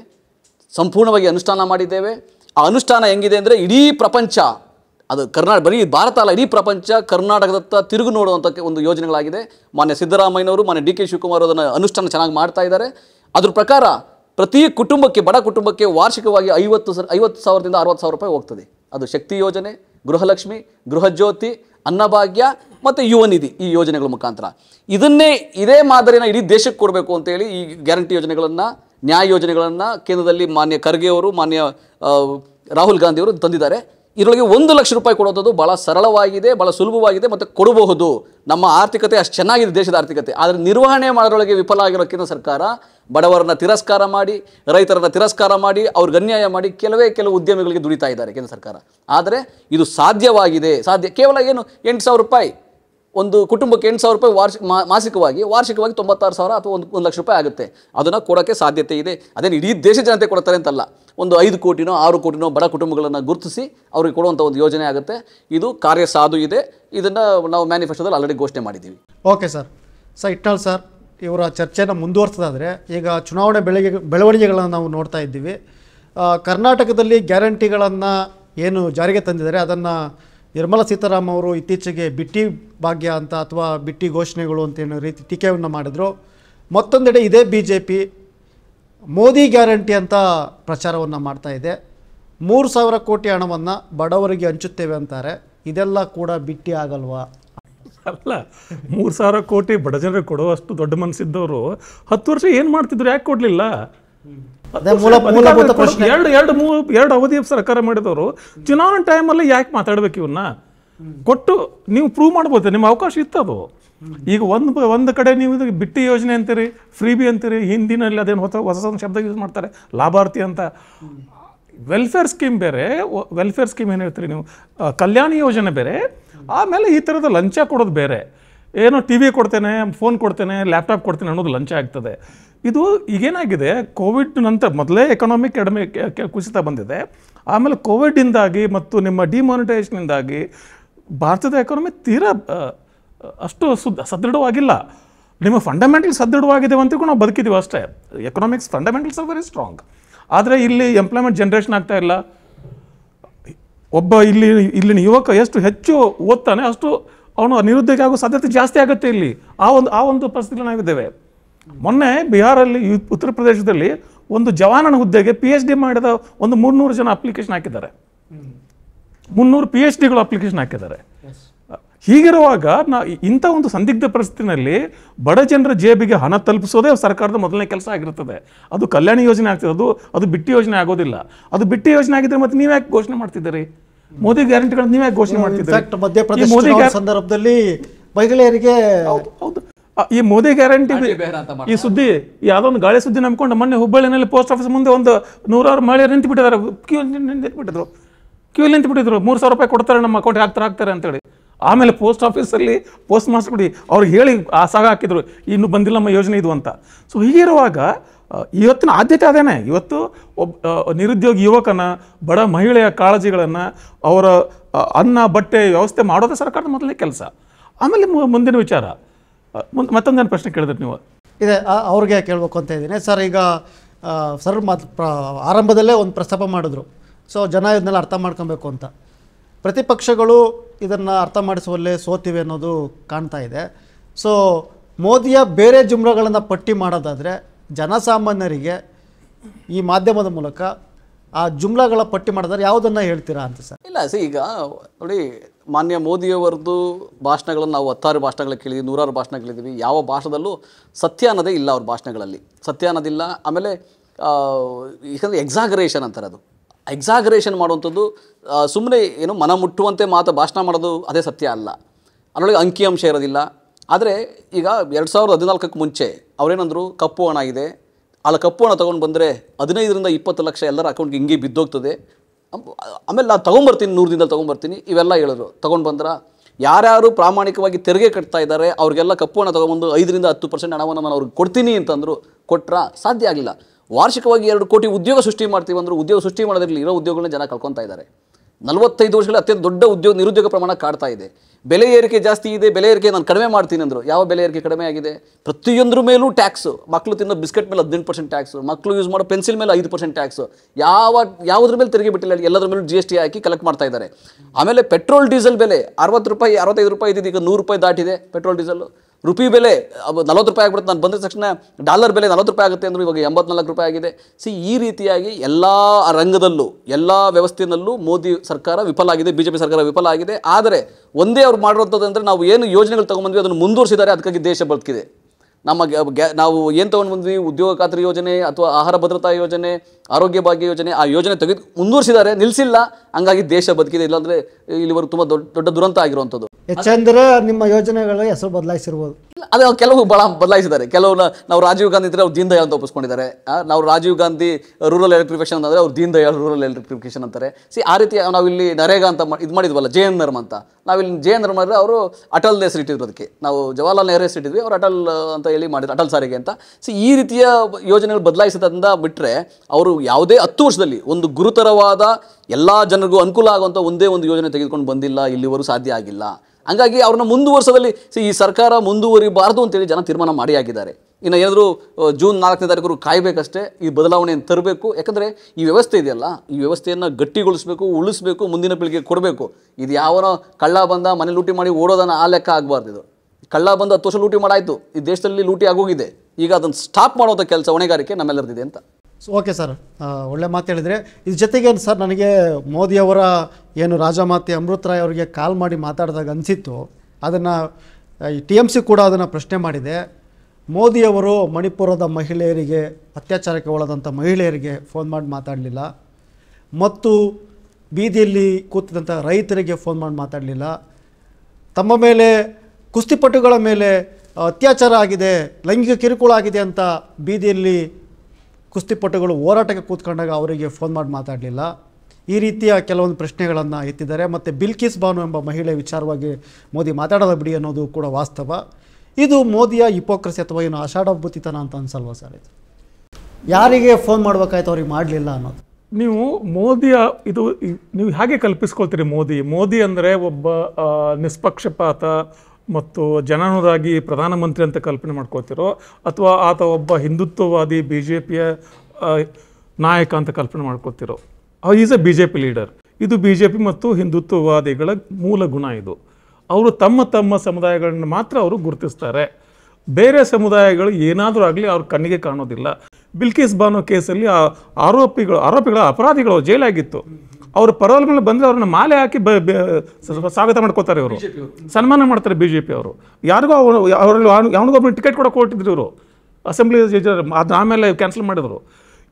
ಸಂಪೂರ್ಣವಾಗಿ ಅನುಷ್ಠಾನ ಮಾಡಿದ್ದೇವೆ ಆ ಅನುಷ್ಠಾನ ಹೆಂಗಿದೆ ಅಂದರೆ ಇಡೀ ಪ್ರಪಂಚ ಅದು ಕರ್ನಾಟಕ ಬರೀ ಭಾರತ ಅಲ್ಲ ಇಡೀ ಪ್ರಪಂಚ ಕರ್ನಾಟಕದತ್ತ ತಿರುಗು ನೋಡುವಂಥ ಒಂದು ಯೋಜನೆಗಳಾಗಿದೆ ಮಾನ್ಯ ಸಿದ್ದರಾಮಯ್ಯನವರು ಮಾನ್ಯ ಡಿ ಕೆ ಶಿವಕುಮಾರ್ ಅದನ್ನು ಅನುಷ್ಠಾನ ಚೆನ್ನಾಗಿ ಮಾಡ್ತಾ ಇದ್ದಾರೆ ಅದ್ರ ಪ್ರಕಾರ ಪ್ರತಿ ಕುಟುಂಬಕ್ಕೆ ಬಡ ಕುಟುಂಬಕ್ಕೆ ವಾರ್ಷಿಕವಾಗಿ ಐವತ್ತು ಸ ಐವತ್ತು ಸಾವಿರದಿಂದ ಅರವತ್ತು ಸಾವಿರ ರೂಪಾಯಿ ಹೋಗ್ತದೆ ಅದು ಶಕ್ತಿ ಯೋಜನೆ ಗೃಹಲಕ್ಷ್ಮಿ ಗೃಹಜ್ಯೋತಿ ಅನ್ನಭಾಗ್ಯ ಮತ್ತು ಯುವ ನಿಧಿ ಈ ಯೋಜನೆಗಳ ಮುಖಾಂತರ ಇದನ್ನೇ ಇದೇ ಮಾದರಿನ ಇಡೀ ದೇಶಕ್ಕೆ ಕೊಡಬೇಕು ಅಂತೇಳಿ ಈ ಗ್ಯಾರಂಟಿ ಯೋಜನೆಗಳನ್ನು ನ್ಯಾಯ ಯೋಜನೆಗಳನ್ನು ಕೇಂದ್ರದಲ್ಲಿ ಮಾನ್ಯ ಖರ್ಗೆ ಅವರು ಮಾನ್ಯ ರಾಹುಲ್ ಗಾಂಧಿಯವರು ತಂದಿದ್ದಾರೆ ಇದರೊಳಗೆ ಒಂದು ಲಕ್ಷ ರೂಪಾಯಿ ಕೊಡೋದು ಭಾಳ ಸರಳವಾಗಿದೆ ಭಾಳ ಸುಲಭವಾಗಿದೆ ಮತ್ತು ಕೊಡಬಹುದು ನಮ್ಮ ಆರ್ಥಿಕತೆ ಅಷ್ಟು ಚೆನ್ನಾಗಿದೆ ದೇಶದ ಆರ್ಥಿಕತೆ ಆದರೆ ನಿರ್ವಹಣೆ ಮಾಡೋದ್ರೊಳಗೆ ವಿಫಲ ಆಗಿರೋ ಕೇಂದ್ರ ಸರ್ಕಾರ ಬಡವರನ್ನ ತಿರಸ್ಕಾರ ಮಾಡಿ ರೈತರನ್ನ ತಿರಸ್ಕಾರ ಮಾಡಿ ಅವ್ರಿಗೆ ಅನ್ಯಾಯ ಮಾಡಿ ಕೆಲವೇ ಕೆಲವು ಉದ್ಯಮಿಗಳಿಗೆ ದುಡಿತಾ ಇದ್ದಾರೆ ಕೇಂದ್ರ ಸರ್ಕಾರ ಆದರೆ ಇದು ಸಾಧ್ಯವಾಗಿದೆ ಸಾಧ್ಯ ಕೇವಲ ಏನು ಎಂಟು ಸಾವಿರ ರೂಪಾಯಿ ಒಂದು ಕುಟುಂಬಕ್ಕೆ ಎಂಟು ಸಾವಿರ ರೂಪಾಯಿ ವಾರ್ಷಿಕ ಮಾಸಿಕವಾಗಿ ವಾರ್ಷಿಕವಾಗಿ ತೊಂಬತ್ತಾರು ಸಾವಿರ ಅಥವಾ ಒಂದು ಒಂದು ಲಕ್ಷ ರೂಪಾಯಿ ಆಗುತ್ತೆ ಅದನ್ನು ಕೊಡೋಕ್ಕೆ ಸಾಧ್ಯತೆ ಇದೆ ಅದೇನು ಇಡೀ ದೇಶ ಜನತೆ ಕೊಡ್ತಾರೆ ಅಂತಲ್ಲ ಒಂದು ಐದು ಕೋಟಿನೋ ಆರು ಕೋಟಿನೋ ಬಡ ಕುಟುಂಬಗಳನ್ನು ಗುರುತಿಸಿ ಅವರಿಗೆ ಕೊಡುವಂಥ ಒಂದು ಯೋಜನೆ ಆಗುತ್ತೆ ಇದು ಕಾರ್ಯ ಸಾಧು ಇದೆ ಇದನ್ನು ನಾವು ಮ್ಯಾನಿಫೆಸ್ಟೋದಲ್ಲಿ ಆಲ್ರೆಡಿ ಘೋಷಣೆ ಮಾಡಿದ್ದೀವಿ ಓಕೆ ಸರ್ ಸರ್ ಇಟ್ಟಾಳ್ ಸರ್ ಇವರ ಚರ್ಚೆನ ಮುಂದುವರ್ಸೋದಾದರೆ ಈಗ ಚುನಾವಣೆ ಬೆಳಗ್ಗೆ ಬೆಳವಣಿಗೆಗಳನ್ನು ನಾವು ನೋಡ್ತಾ ಇದ್ದೀವಿ ಕರ್ನಾಟಕದಲ್ಲಿ ಗ್ಯಾರಂಟಿಗಳನ್ನು ಏನು ಜಾರಿಗೆ ತಂದಿದ್ದಾರೆ ಅದನ್ನು ನಿರ್ಮಲಾ ಸೀತಾರಾಮ್ ಅವರು ಇತ್ತೀಚೆಗೆ ಬಿಟ್ಟಿ ಭಾಗ್ಯ ಅಂತ ಅಥವಾ ಬಿಟ್ಟಿ ಘೋಷಣೆಗಳು ಅಂತ ಏನೋ ರೀತಿ ಟೀಕೆಯನ್ನು ಮಾಡಿದರು ಮತ್ತೊಂದೆಡೆ ಇದೇ B J P Modi guarantee ಅಂತ ಪ್ರಚಾರವನ್ನು ಮಾಡ್ತಾ ಇದೆ ಮೂರು ಸಾವಿರ ಕೋಟಿ ಹಣವನ್ನು ಬಡವರಿಗೆ ಹಂಚುತ್ತೇವೆ ಅಂತಾರೆ ಇದೆಲ್ಲ ಕೂಡ ಬಿಟ್ಟಿ ಆಗಲ್ವಾ ಅಲ್ಲ ಮೂರು ಸಾವಿರ ಕೋಟಿ ಬಡ ಜನರಿಗೆ ಕೊಡುವಷ್ಟು ದೊಡ್ಡ ಮನಸ್ಸಿದ್ದವರು ಹತ್ತು ವರ್ಷ ಏನು ಮಾಡ್ತಿದ್ರು ಯಾಕೆ ಕೊಡಲಿಲ್ಲ ಎರಡು ಎರಡು ಮೂರು ಎರಡು ಅವಧಿ ಸರ್ಕಾರ ಮಾಡಿದವರು ಚುನಾವಣೆ ಟೈಮಲ್ಲಿ ಯಾಕೆ ಮಾತಾಡ್ಬೇಕು ಇವನ್ನ ಕೊಟ್ಟು ನೀವು ಪ್ರೂವ್ ಮಾಡ್ಬೋದು ನಿಮ್ಮ ಅವಕಾಶ ಇತ್ತದು ಈಗ ಒಂದು ಒಂದು ಕಡೆ ನೀವು ಇದು ಬಿಟ್ಟಿ ಯೋಜನೆ ಅಂತೀರಿ ಫ್ರೀ ಬಿ ಅಂತೀರಿ ಹಿಂದಿನಲ್ಲಿ ಅದೇನು ಹೊಸ ಹೊಸ ಶಬ್ದ ಯೂಸ್ ಮಾಡ್ತಾರೆ ಲಾಭಾರ್ಥಿ ಅಂತ ವೆಲ್ಫೇರ್ ಸ್ಕೀಮ್ ಬೇರೆ ವೆಲ್ಫೇರ್ ಸ್ಕೀಮ್ ಏನು ಹೇಳ್ತೀರಿ ನೀವು ಕಲ್ಯಾಣ ಯೋಜನೆ ಬೇರೆ ಆಮೇಲೆ ಈ ಥರದ ಲಂಚ ಕೊಡೋದು ಬೇರೆ ಏನೋ ಟಿ ವಿ ಕೊಡ್ತೇನೆ ಫೋನ್ ಕೊಡ್ತೇನೆ ಲ್ಯಾಪ್ಟಾಪ್ ಕೊಡ್ತೇನೆ ಅನ್ನೋದು ಲಂಚ ಆಗ್ತದೆ ಇದು ಈಗೇನಾಗಿದೆ ಕೋವಿಡ್ ನಂತರ ಮೊದಲೇ ಎಕನಾಮಿಕ್ ಕಡಿಮೆ ಕುಸಿತ ಬಂದಿದೆ ಆಮೇಲೆ ಕೋವಿಡ್ ಇಂದಾಗಿ ಮತ್ತು ನಿಮ್ಮ ಡಿಮಾನಿಟೈಸೇಷನಿಂದಾಗಿ ಭಾರತದ ಎಕಾನಮಿ ತೀರಾ ಅಷ್ಟು ಸುದ್ದ ಸದೃಢವಾಗಿಲ್ಲ ನಿಮ್ಮ ಫಂಡಮೆಂಟಲ್ ಸದೃಢವಾಗಿದೆ ಕೂಡ ನಾವು ಬದುಕಿದ್ದೀವಿ ಅಷ್ಟೇ economics fundamentals are very strong ಆದರೆ ಇಲ್ಲಿ ಎಂಪ್ಲಾಯ್ಮೆಂಟ್ ಜನ್ರೇಷನ್ ಆಗ್ತಾ ಇಲ್ಲ ಒಬ್ಬ ಇಲ್ಲಿ ಇಲ್ಲಿನ ಯುವಕ ಎಷ್ಟು ಹೆಚ್ಚು ಓದ್ತಾನೆ ಅಷ್ಟು ಅವನು ನಿರುದ್ಯೋಗ ಆಗೋ ಸಾಧ್ಯತೆ ಜಾಸ್ತಿ ಆಗುತ್ತೆ ಇಲ್ಲಿ ಆ ಒಂದು ಆ ಒಂದು ಪರಿಸ್ಥಿತಿ ನಾವಿದ್ದೇವೆ ಮೊನ್ನೆ ಬಿಹಾರಲ್ಲಿ ಉತ್ತರ ಪ್ರದೇಶದಲ್ಲಿ ಒಂದು ಜವಾನನ ಹುದ್ದೆಗೆ ಪಿ ಎಚ್ ಡಿ ಮಾಡಿದ ಒಂದು ಮುನ್ನೂರು ಜನ ಅಪ್ಲಿಕೇಶನ್ ಹಾಕಿದ್ದಾರೆ ಮುನ್ನೂರು ಪಿ ಎಚ್ ಡಿಗಳು ಅಪ್ಲಿಕೇಶನ್ ಹಾಕಿದ್ದಾರೆ ಹೀಗಿರುವಾಗ ನಾ ಇಂಥ ಒಂದು ಸಂದಿಗ್ಧ ಪರಿಸ್ಥಿತಿನಲ್ಲಿ ಬಡ ಜನರ ಜೇಬಿಗೆ ಹಣ ತಲುಪಿಸೋದೇ ಸರ್ಕಾರದ ಮೊದಲನೇ ಕೆಲಸ ಆಗಿರ್ತದೆ ಅದು ಕಲ್ಯಾಣ ಯೋಜನೆ ಆಗ್ತದೆ ಅದು ಅದು ಬಿಟ್ಟಿ ಯೋಜನೆ ಆಗೋದಿಲ್ಲ ಅದು ಬಿಟ್ಟಿ ಯೋಜನೆ ಆಗಿದ್ರೆ ಮತ್ತೆ ನೀವು ಯಾಕೆ ಘೋಷಣೆ ಮಾಡ್ತಿದ್ದೀರಿ ಮೋದಿ ಗ್ಯಾರಂಟಿಗಳನ್ನು ನೀವೇ ಘೋಷಣೆ ಮಾಡ್ತಿದ್ದೀರಿ ಮೋದಿ ಸಂದರ್ಭದಲ್ಲಿ ಮಹಿಳೆಯರಿಗೆ ಹೌದು ಈ ಮೋದಿ ಗ್ಯಾರಂಟಿ ಈ ಸುದ್ದಿ ಯಾವ್ದೊಂದು ಗಾಳಿ ಸುದ್ದಿ ನಂಬ್ಕೊಂಡು ಮೊನ್ನೆ ಹುಬ್ಬಳ್ಳಿನಲ್ಲಿ ಪೋಸ್ಟ್ ಆಫೀಸ್ ಮುಂದೆ ಒಂದು ನೂರಾರು ಮಹಿಳೆಯರು ನಿಂತು ಬಿಟ್ಟಿದ್ದಾರೆ ಕ್ಯೂ ನಿಂತು ಬಿಟ್ಟಿದ್ರು ಕ್ಯೂ ನಿಂತು ಬಿಟ್ಟಿದ್ರು ಮೂರು ಸಾವಿರ ರೂಪಾಯಿ ಕೊಡ್ತಾರೆ ನಮ್ಮ ಅಕೌಂಟ್ ಹಾಕ್ತಾರೆ ಹಾಕ್ತಾರೆ ಅಂತೇಳಿ ಆಮೇಲೆ ಪೋಸ್ಟ್ ಆಫೀಸಲ್ಲಿ ಪೋಸ್ಟ್ ಮಾಸ್ಟರ್ ಕೊಡಿ ಅವ್ರಿಗೆ ಹೇಳಿ ಆ ಸಾಗ ಹಾಕಿದ್ರು ಇನ್ನೂ ಬಂದಿಲ್ಲ ನಮ್ಮ ಯೋಜನೆ ಇದು ಅಂತ ಸೊ ಹೀಗಿರುವಾಗ ಇವತ್ತಿನ ಆದ್ಯತೆ ಅದೇನೆ ಇವತ್ತು ಒಬ್ಬ ನಿರುದ್ಯೋಗಿ ಯುವಕನ ಬಡ ಮಹಿಳೆಯ ಕಾಳಜಿಗಳನ್ನು ಅವರ ಅನ್ನ ಬಟ್ಟೆ ವ್ಯವಸ್ಥೆ ಮಾಡೋದೇ ಸರ್ಕಾರದ ಮೊದಲನೇ ಕೆಲಸ ಆಮೇಲೆ ಮುಂದಿನ ವಿಚಾರ ಮುಂದೆ ಮತ್ತೊಂದೇನು ಪ್ರಶ್ನೆ ಕೇಳಿದ್ರಿ ನೀವು ಇದೆ ಅವ್ರಿಗೆ ಕೇಳಬೇಕು ಅಂತ ಇದ್ದೀನಿ ಸರ್ ಈಗ ಸರ್ ಪ್ರ ಆರಂಭದಲ್ಲೇ ಒಂದು ಪ್ರಸ್ತಾಪ ಮಾಡಿದ್ರು ಸೊ ಜನ ಇದನ್ನೆಲ್ಲ ಅರ್ಥ ಮಾಡ್ಕೊಬೇಕು ಅಂತ ಪ್ರತಿಪಕ್ಷಗಳು ಇದನ್ನು ಅರ್ಥ ಮಾಡಿಸುವಲ್ಲೇ ಸೋತಿವೆ ಅನ್ನೋದು ಕಾಣ್ತಾ ಇದೆ ಸೊ ಮೋದಿಯ ಬೇರೆ ಜುಮ್ರಗಳನ್ನು ಪಟ್ಟಿ ಮಾಡೋದಾದರೆ ಜನಸಾಮಾನ್ಯರಿಗೆ ಈ ಮಾಧ್ಯಮದ ಮೂಲಕ ಆ ಜುಮ್ಲಗಳ ಪಟ್ಟಿ ಮಾಡಿದ್ರೆ ಯಾವುದನ್ನು ಹೇಳ್ತೀರಾ ಅಂತ ಸರ್ ಇಲ್ಲ ಸರ್ ಈಗ ನೋಡಿ ಮಾನ್ಯ ಮೋದಿಯವರದ್ದು ಭಾಷಣಗಳನ್ನು ನಾವು ಹತ್ತಾರು ಭಾಷಣಗಳು ಕೇಳಿದ್ವಿ ನೂರಾರು ಭಾಷಣ ಕೇಳಿದೀವಿ ಯಾವ ಭಾಷಣದಲ್ಲೂ ಸತ್ಯ ಅನ್ನೋದೇ ಇಲ್ಲ ಅವ್ರ ಭಾಷಣಗಳಲ್ಲಿ ಸತ್ಯ ಅನ್ನೋದಿಲ್ಲ ಆಮೇಲೆ ಯಾಕಂದರೆ ಎಕ್ಸಾಗರೇಷನ್ ಅಂತಾರೆ ಅದು ಎಕ್ಸಾಗರೇಷನ್ ಮಾಡುವಂಥದ್ದು ಸುಮ್ಮನೆ ಏನು ಮನ ಮುಟ್ಟುವಂತೆ ಮಾತು ಭಾಷಣ ಮಾಡೋದು ಅದೇ ಸತ್ಯ ಅಲ್ಲ ಅದರೊಳಗೆ ಅಂಕಿಅಂಶ ಇರೋದಿಲ್ಲ ಆದರೆ ಈಗ ಎರಡು ಸಾವಿರದ ಹದಿನಾಲ್ಕಕ್ಕೆ ಮುಂಚೆ ಅವರೇನಂದರು ಕಪ್ಪು ಹಣ ಇದೆ ಅಲ್ಲ ಕಪ್ಪು ಹಣ ತೊಗೊಂಡು ಬಂದರೆ ಹದಿನೈದರಿಂದ ಇಪ್ಪತ್ತು ಲಕ್ಷ ಎಲ್ಲರ ಅಕೌಂಟ್ಗೆ ಹಿಂಗೆ ಬಿದ್ದೋಗ್ತದೆ ಆಮೇಲೆ ನಾನು ತೊಗೊಂಬರ್ತೀನಿ ನೂರು ದಿನದಲ್ಲಿ ತೊಗೊಂಬರ್ತೀನಿ ಇವೆಲ್ಲ ಹೇಳಿದ್ರು ತೊಗೊಂಡು ಬಂದ್ರೆ ಯಾರ್ಯಾರು ಪ್ರಾಮಾಣಿಕವಾಗಿ ತೆರಿಗೆ ಕಟ್ತಾ ಇದ್ದಾರೆ ಅವ್ರಿಗೆಲ್ಲ ಕಪ್ಪು ಹಣ ತೊಗೊಂಬಂದು ಐದರಿಂದ ಹತ್ತು ಪರ್ಸೆಂಟ್ ಹಣವನ್ನು ನಾನು ಅವ್ರಿಗೆ ಕೊಡ್ತೀನಿ ಅಂತಂದರು ಕೊಟ್ಟರೆ ಸಾಧ್ಯ ಆಗಿಲ್ಲ ವಾರ್ಷಿಕವಾಗಿ ಎರಡು ಕೋಟಿ ಉದ್ಯೋಗ ಸೃಷ್ಟಿ ಮಾಡ್ತೀವಿ ಅಂದ್ರು ಉದ್ಯೋಗ ಸೃಷ್ಟಿ ಮಾಡೋದ್ರಲ್ಲಿ ಇರೋ ಉದ್ಯೋಗಗಳನ್ನ ಜನ ಕಳ್ಕೊತಾ ಇದ್ದಾರೆ ನಲವತ್ತೈದು ವರ್ಷಗಳಲ್ಲಿ ಅತ್ಯಂತ ದೊಡ್ಡ ಉದ್ಯೋಗ ನಿರುದ್ಯೋಗ ಪ್ರಮಾಣ ಕಾಡ್ತಾ ಇದೆ ಬೆಲೆ ಏರಿಕೆ ಜಾಸ್ತಿ ಇದೆ ಬೆಲೆ ಏರಿಕೆ ನಾನು ಕಡಿಮೆ ಮಾಡ್ತೀನಿ ಅಂದರು ಯಾವ ಬೆಲೆ ಏರಿಕೆ ಕಡಿಮೆ ಆಗಿದೆ ಪ್ರತಿಯೊಂದ್ರ ಮೇಲೂ ಟ್ಯಾಕ್ಸು ಮಕ್ಕಳು ತಿನ್ನೋ ಬಿಸ್ಕೆಟ್ ಮೇಲೆ ಹದಿನೆಂಟು ಪರ್ಸೆಂಟ್ ಟ್ಯಾಕ್ಸು ಮಕ್ಕಳು ಯೂಸ್ ಮಾಡೋ ಪೆನ್ಸಿಲ್ ಮೇಲೆ ಐದು ಪರ್ಸೆಂಟ್ ಟ್ಯಾಕ್ಸು ಯಾವ ಯಾವುದ್ರ ಮೇಲೆ ತೆರಿಗೆ ಬಿಟ್ಟಿಲ್ಲ ಎಲ್ಲದ್ರ ಮೇಲೂ ಜಿ ಎಸ್ ಟಿ ಹಾಕಿ ಕಲೆಕ್ಟ್ ಮಾಡ್ತಾ ಇದ್ದಾರೆ ಆಮೇಲೆ ಪೆಟ್ರೋಲ್ ಡೀಸೆಲ್ ಬೆಲೆ ಅರವತ್ತು ರೂಪಾಯಿ ಅರವತ್ತೈದು ರೂಪಾಯಿ ಇದ್ದಿದ್ದು ಈಗ ನೂರು ರೂಪಾಯಿ ದಾಟಿದೆ ಪೆಟ್ರೋಲ್ ಡೀಸೆಲ್ಲು ರುಪಿ ಬೆಲೆ ನಲವತ್ತು ರೂಪಾಯಿ ಆಗ್ಬಿಡುತ್ತೆ ನಾನು ಬಂದ ತಕ್ಷಣ ಡಾಲರ್ ಬೆಲೆ ನಲವತ್ತು ರೂಪಾಯಿ ಆಗುತ್ತೆ ಅಂದರು ಇವಾಗ ಎಂಬತ್ನಾಲ್ಕು ರೂಪಾಯಿ ಆಗಿದೆ ಸಿ ಈ ರೀತಿಯಾಗಿ ಎಲ್ಲ ರಂಗದಲ್ಲೂ ಎಲ್ಲ ವ್ಯವಸ್ಥೆಯಲ್ಲೂ ಮೋದಿ ಸರ್ಕಾರ ವಿಫಲ ಆಗಿದೆ ಬಿ ಜೆ ಪಿ ಸರ್ಕಾರ ವಿಫಲ ಆಗಿದೆ ಆದರೆ ಒಂದೇ ಅವ್ರು ಮಾಡುವಂಥದ್ದು ಅಂದರೆ ನಾವು ಏನು ಯೋಜನೆಗಳು ತೊಗೊಂಡ್ಬಂದ್ವಿ ಅದನ್ನು ಮುಂದುವರಿಸಿದ್ದಾರೆ ಅದಕ್ಕಾಗಿ ದೇಶ ಬದುಕಿದೆ ನಮ್ಮ ನಾವು ಏನು ತೊಗೊಂಡು ಬಂದ್ವಿ ಉದ್ಯೋಗ ಖಾತ್ರಿ ಯೋಜನೆ ಅಥವಾ ಆಹಾರ ಭದ್ರತಾ ಯೋಜನೆ ಆರೋಗ್ಯ ಭಾಗ್ಯ ಯೋಜನೆ ಆ ಯೋಜನೆ ತೆಗೆದು ಮುಂದುವರಿಸಿದ್ದಾರೆ ನಿಲ್ಲಿಸಿಲ್ಲ ಹಂಗಾಗಿ ದೇಶ ಬದುಕಿದೆ ಇಲ್ಲಾಂದ್ರೆ ಇಲ್ಲಿವರೆಗೂ ತುಂಬಾ ದೊಡ್ಡ ದೊಡ್ಡ ದುರಂತ ಆಗಿರುವಂಥದ್ದು ಹೆಚ್ಚೆಂದ್ರೆ ನಿಮ್ಮ ಯೋಜನೆಗಳ ಹೆಸರು ಬದಲಾಯಿಸಿರ್ಬೋದು ಅದೇ ಕೆಲವು ಬಹಳ ಬದಲಾಯಿಸಿದ್ದಾರೆ ಕೆಲವು ನಾವು ರಾಜೀವ್ ಗಾಂಧಿ ಇದ್ರೆ ಅವ್ರು ದೀನ್ ದಯಾಳ್ ಅಂತ ಒಪ್ಪಿಸ್ಕೊಂಡಿದ್ದಾರೆ ನಾವು ರಾಜೀವ್ ಗಾಂಧಿ ರೂರಲ್ ಎಲೆಕ್ಟ್ರಿಫಿಕೇಶನ್ ಅಂದ್ರೆ ಅವ್ರು ದೀನ್ ದಯಾಳ್ ರೂರಲ್ ಎಲೆಕ್ಟ್ರಿಫಿಕೇಶನ್ ಅಂತಾರೆ ಸಿ ಆ ರೀತಿ ನಾವು ಇಲ್ಲಿ ನರೇಗಾ ಅಂತ ಇದು ಮಾಡಿದ್ವಲ್ಲ ಜೆ ಎನ್ ನರ್ಮ್ ಅಂತ ನಾವಿಲ್ಲಿ ಜೆ ಎನ್ ನರ್ಮ್ ಅಂದ್ರೆ ಅವರು ಅಟಲ್ ಹೆಸರು ಇಟ್ಟಿದ್ರು ಅದಕ್ಕೆ ನಾವು ಜವಾಹರ್ಲಾಲ್ ನೆಹರು ಹೆಸರು ಇಟ್ಟಿದ್ವಿ ಅವ್ರು ಅಟಲ್ ಅಂತ ಹೇಳಿ ಮಾಡಿದ್ರು ಅಟಲ್ ಸಾರಿಗೆ ಅಂತ ಸಿ ಈ ರೀತಿಯ ಯೋಜನೆಗಳು ಬದಲಾಯಿಸೋದ್ರಿಂದ ಬಿಟ್ಟರೆ ಅವರು ಯಾವುದೇ ಹತ್ತು ವರ್ಷದಲ್ಲಿ ಒಂದು ಗುರುತರವಾದ ಎಲ್ಲ ಜನರಿಗೂ ಅನುಕೂಲ ಆಗುವಂಥ ಒಂದೇ ಒಂದು ಯೋಜನೆ ತೆಗೆದುಕೊಂಡು ಬಂದಿಲ್ಲ ಇಲ್ಲಿವರೆಗೂ ಸಾಧ್ಯ ಆಗಿಲ್ಲ ಹಾಗಾಗಿ ಅವ್ರನ್ನ ಮುಂದುವರಿಸೋದಲ್ಲಿ ಸಿ ಈ ಸರ್ಕಾರ ಮುಂದುವರಿಬಾರ್ದು ಅಂತೇಳಿ ಜನ ತೀರ್ಮಾನ ಮಾಡಿ ಹಾಕಿದ್ದಾರೆ ಇನ್ನು ಏನಾದರೂ ಜೂನ್ ನಾಲ್ಕನೇ ತಾರೀಕು ಕಾಯಬೇಕಷ್ಟೇ ಈ ಬದಲಾವಣೆಯನ್ನು ತರಬೇಕು ಯಾಕಂದರೆ ಈ ವ್ಯವಸ್ಥೆ ಇದೆಯಲ್ಲ ಈ ವ್ಯವಸ್ಥೆಯನ್ನು ಗಟ್ಟಿಗೊಳಿಸಬೇಕು ಉಳಿಸಬೇಕು ಮುಂದಿನ ಪೀಳಿಗೆ ಕೊಡಬೇಕು ಇದು ಯಾವ ಕಳ್ಳ ಬಂದ ಮನೆ ಲೂಟಿ ಮಾಡಿ ಓಡೋದನ್ನು ಆ ಲೆಕ್ಕ ಆಗಬಾರ್ದು ಇದು ಕಳ್ಳ ಬಂದು ಹತ್ತು ವರ್ಷ ಲೂಟಿ ಮಾಡಾಯಿತು ಈ ದೇಶದಲ್ಲಿ ಲೂಟಿ ಆಗೋಗಿದೆ ಈಗ ಅದನ್ನು ಸ್ಟಾಪ್ ಮಾಡೋದ ಕೆಲಸ ಹೊಣೆಗಾರಿಕೆ ನಮ್ಮೆಲ್ಲರದಿದೆ ಅಂತ ಸೊ ಓಕೆ ಸರ್ ಒಳ್ಳೆ ಮಾತು ಹೇಳಿದರೆ ಇದ್ರ ಜೊತೆಗೇನು ಸರ್ ನನಗೆ ಮೋದಿಯವರ ಏನು ರಾಜಮಾತೆ ಅಮೃತ್ ರಾಯ್ ಅವರಿಗೆ ಕಾಲ್ ಮಾಡಿ ಮಾತಾಡಿದಾಗ ಅನಿಸಿತ್ತು ಅದನ್ನು ಈ ಟಿ ಎಮ್ ಸಿ ಕೂಡ ಅದನ್ನು ಪ್ರಶ್ನೆ ಮಾಡಿದೆ ಮೋದಿಯವರು ಮಣಿಪುರದ ಮಹಿಳೆಯರಿಗೆ ಅತ್ಯಾಚಾರಕ್ಕೆ ಒಳದಂಥ ಮಹಿಳೆಯರಿಗೆ ಫೋನ್ ಮಾಡಿ ಮಾತಾಡಲಿಲ್ಲ ಮತ್ತು ಬೀದಿಯಲ್ಲಿ ಕೂತಿದಂಥ ರೈತರಿಗೆ ಫೋನ್ ಮಾಡಿ ಮಾತಾಡಲಿಲ್ಲ ತಮ್ಮ ಮೇಲೆ ಕುಸ್ತಿಪಟುಗಳ ಮೇಲೆ ಅತ್ಯಾಚಾರ ಆಗಿದೆ ಲೈಂಗಿಕ ಕಿರುಕುಳ ಆಗಿದೆ ಅಂತ ಬೀದಿಯಲ್ಲಿ ಕುಸ್ತಿಪಟುಗಳು ಹೋರಾಟಕ್ಕೆ ಕೂತ್ಕೊಂಡಾಗ ಅವರಿಗೆ ಫೋನ್ ಮಾಡಿ ಮಾತಾಡಲಿಲ್ಲ ಈ ರೀತಿಯ ಕೆಲವೊಂದು ಪ್ರಶ್ನೆಗಳನ್ನು ಎತ್ತಿದ್ದಾರೆ ಮತ್ತು ಬಿಲ್ಕಿಸ್ ಬಾನು ಎಂಬ ಮಹಿಳೆ ವಿಚಾರವಾಗಿ ಮೋದಿ ಮಾತಾಡೋದ ಬಿಡಿ ಅನ್ನೋದು ಕೂಡ ವಾಸ್ತವ ಇದು ಮೋದಿಯ ಹಿಪೋಕ್ರಸಿ ಅಥವಾ ಏನು ಆಷಾಢಭೂತಿತನ ಅಂತ ಅನ್ಸಲ್ವಾ ಸರ್ ಇದು ಯಾರಿಗೆ ಫೋನ್ ಮಾಡಬೇಕಾಯ್ತು ಅವ್ರಿಗೆ ಮಾಡಲಿಲ್ಲ ಅನ್ನೋದು ನೀವು ಮೋದಿಯ ಇದು ನೀವು ಹೇಗೆ ಕಲ್ಪಿಸ್ಕೊಳ್ತೀರಿ ಮೋದಿ ಮೋದಿ ಅಂದರೆ ಒಬ್ಬ ನಿಷ್ಪಕ್ಷಪಾತ ಮತ್ತು ಜನನರಾಗಿ ಪ್ರಧಾನಮಂತ್ರಿ ಅಂತ ಕಲ್ಪನೆ ಮಾಡ್ಕೋತಿರೋ ಅಥವಾ ಆತ ಒಬ್ಬ ಹಿಂದುತ್ವವಾದಿ ಬಿ ಜೆ ಪಿಯ ನಾಯಕ ಅಂತ ಕಲ್ಪನೆ ಮಾಡ್ಕೋತಿರೋ is a B J P leader ಇದು ಬಿ ಜೆ ಪಿ ಮತ್ತು ಹಿಂದುತ್ವವಾದಿಗಳ ಮೂಲ ಗುಣ ಇದು ಅವರು ತಮ್ಮ ತಮ್ಮ ಸಮುದಾಯಗಳನ್ನು ಮಾತ್ರ ಅವರು ಗುರುತಿಸ್ತಾರೆ ಬೇರೆ ಸಮುದಾಯಗಳು ಏನಾದರೂ ಆಗಲಿ ಅವ್ರ ಕಣ್ಣಿಗೆ ಕಾಣೋದಿಲ್ಲ ಬಿಲ್ಕಿಸ್ ಬಾನೋ ಕೇಸಲ್ಲಿ ಆ ಆರೋಪಿಗಳು ಆರೋಪಿಗಳ ಅಪರಾಧಿಗಳು ಜೈಲಾಗಿತ್ತು ಅವರು ಪರೋಲ್ ಮೇಲೆ ಬಂದರೆ ಅವ್ರನ್ನ ಮಾಲೆ ಹಾಕಿ ಬ ಸ್ವಾಗತ ಮಾಡ್ಕೋತಾರೆ ಇವರು ಸನ್ಮಾನ ಮಾಡ್ತಾರೆ ಬಿ ಜೆ ಪಿ ಅವರು ಯಾರಿಗೂ ಅವರು ಅವರಲ್ಲಿ ಯಾವನಿಗೊಬ್ಬರು ಟಿಕೆಟ್ ಕೂಡ ಕೊಟ್ಟಿದ್ರು ಇವರು ಅಸೆಂಬ್ಲಿ ಅದು ಆಮೇಲೆ ಕ್ಯಾನ್ಸಲ್ ಮಾಡಿದರು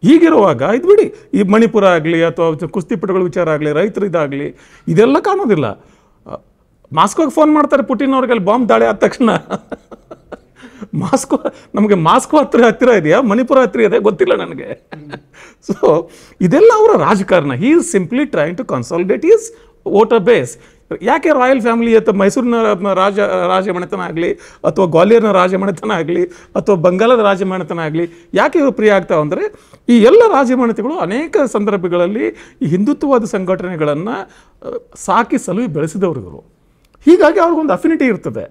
ಹೀಗಿರುವಾಗ ಇದು ಬಿಡಿ ಈ ಮಣಿಪುರ ಆಗಲಿ ಅಥವಾ ಕುಸ್ತಿಪಟುಗಳ ವಿಚಾರ ಆಗಲಿ ರೈತರು ಇದಾಗಲಿ ಇದೆಲ್ಲ ಕಾಣೋದಿಲ್ಲ ಮಾಸ್ಕೋಗೆ ಫೋನ್ ಮಾಡ್ತಾರೆ ಪುಟಿನ್ ಅವ್ರಿಗೆ ಅಲ್ಲಿ ಬಾಂಬ್ ದಾಳಿ ಆದ ತಕ್ಷಣ ಮಾಸ್ಕೋ ನಮಗೆ ಮಾಸ್ಕೋ ಹತ್ತಿರ ಹತ್ತಿರ ಇದೆಯಾ ಮಣಿಪುರ ಹತ್ತಿರ ಇದೆ ಗೊತ್ತಿಲ್ಲ ನನಗೆ ಸೊ ಇದೆಲ್ಲ ಅವರ ರಾಜಕಾರಣ he is simply trying to consolidate his voter base ಯಾಕೆ ರಾಯಲ್ ಫ್ಯಾಮಿಲಿ ಅಥವಾ ಮೈಸೂರಿನ ರಾಜ ರಾಜಮನೆತನ ಆಗಲಿ ಅಥವಾ ಗ್ವಾಲಿಯರ್ನ ರಾಜಮನೆತನ ಆಗಲಿ ಅಥವಾ ಬಂಗಾಲದ ರಾಜಮನೆತನ ಆಗಲಿ ಯಾಕೆ ಇವರು ಪ್ರಿಯ ಆಗ್ತಾವೆ ಅಂದರೆ ಈ ಎಲ್ಲ ರಾಜಮನೆತಗಳು ಅನೇಕ ಸಂದರ್ಭಗಳಲ್ಲಿ ಈ ಹಿಂದುತ್ವವಾದ ಸಂಘಟನೆಗಳನ್ನು ಸಾಕಿಸಲು ಬೆಳೆಸಿದವರು ಇವರು ಹೀಗಾಗಿ ಅವ್ರಿಗೊಂದು ಅಫಿನಿಟಿ ಇರ್ತದೆ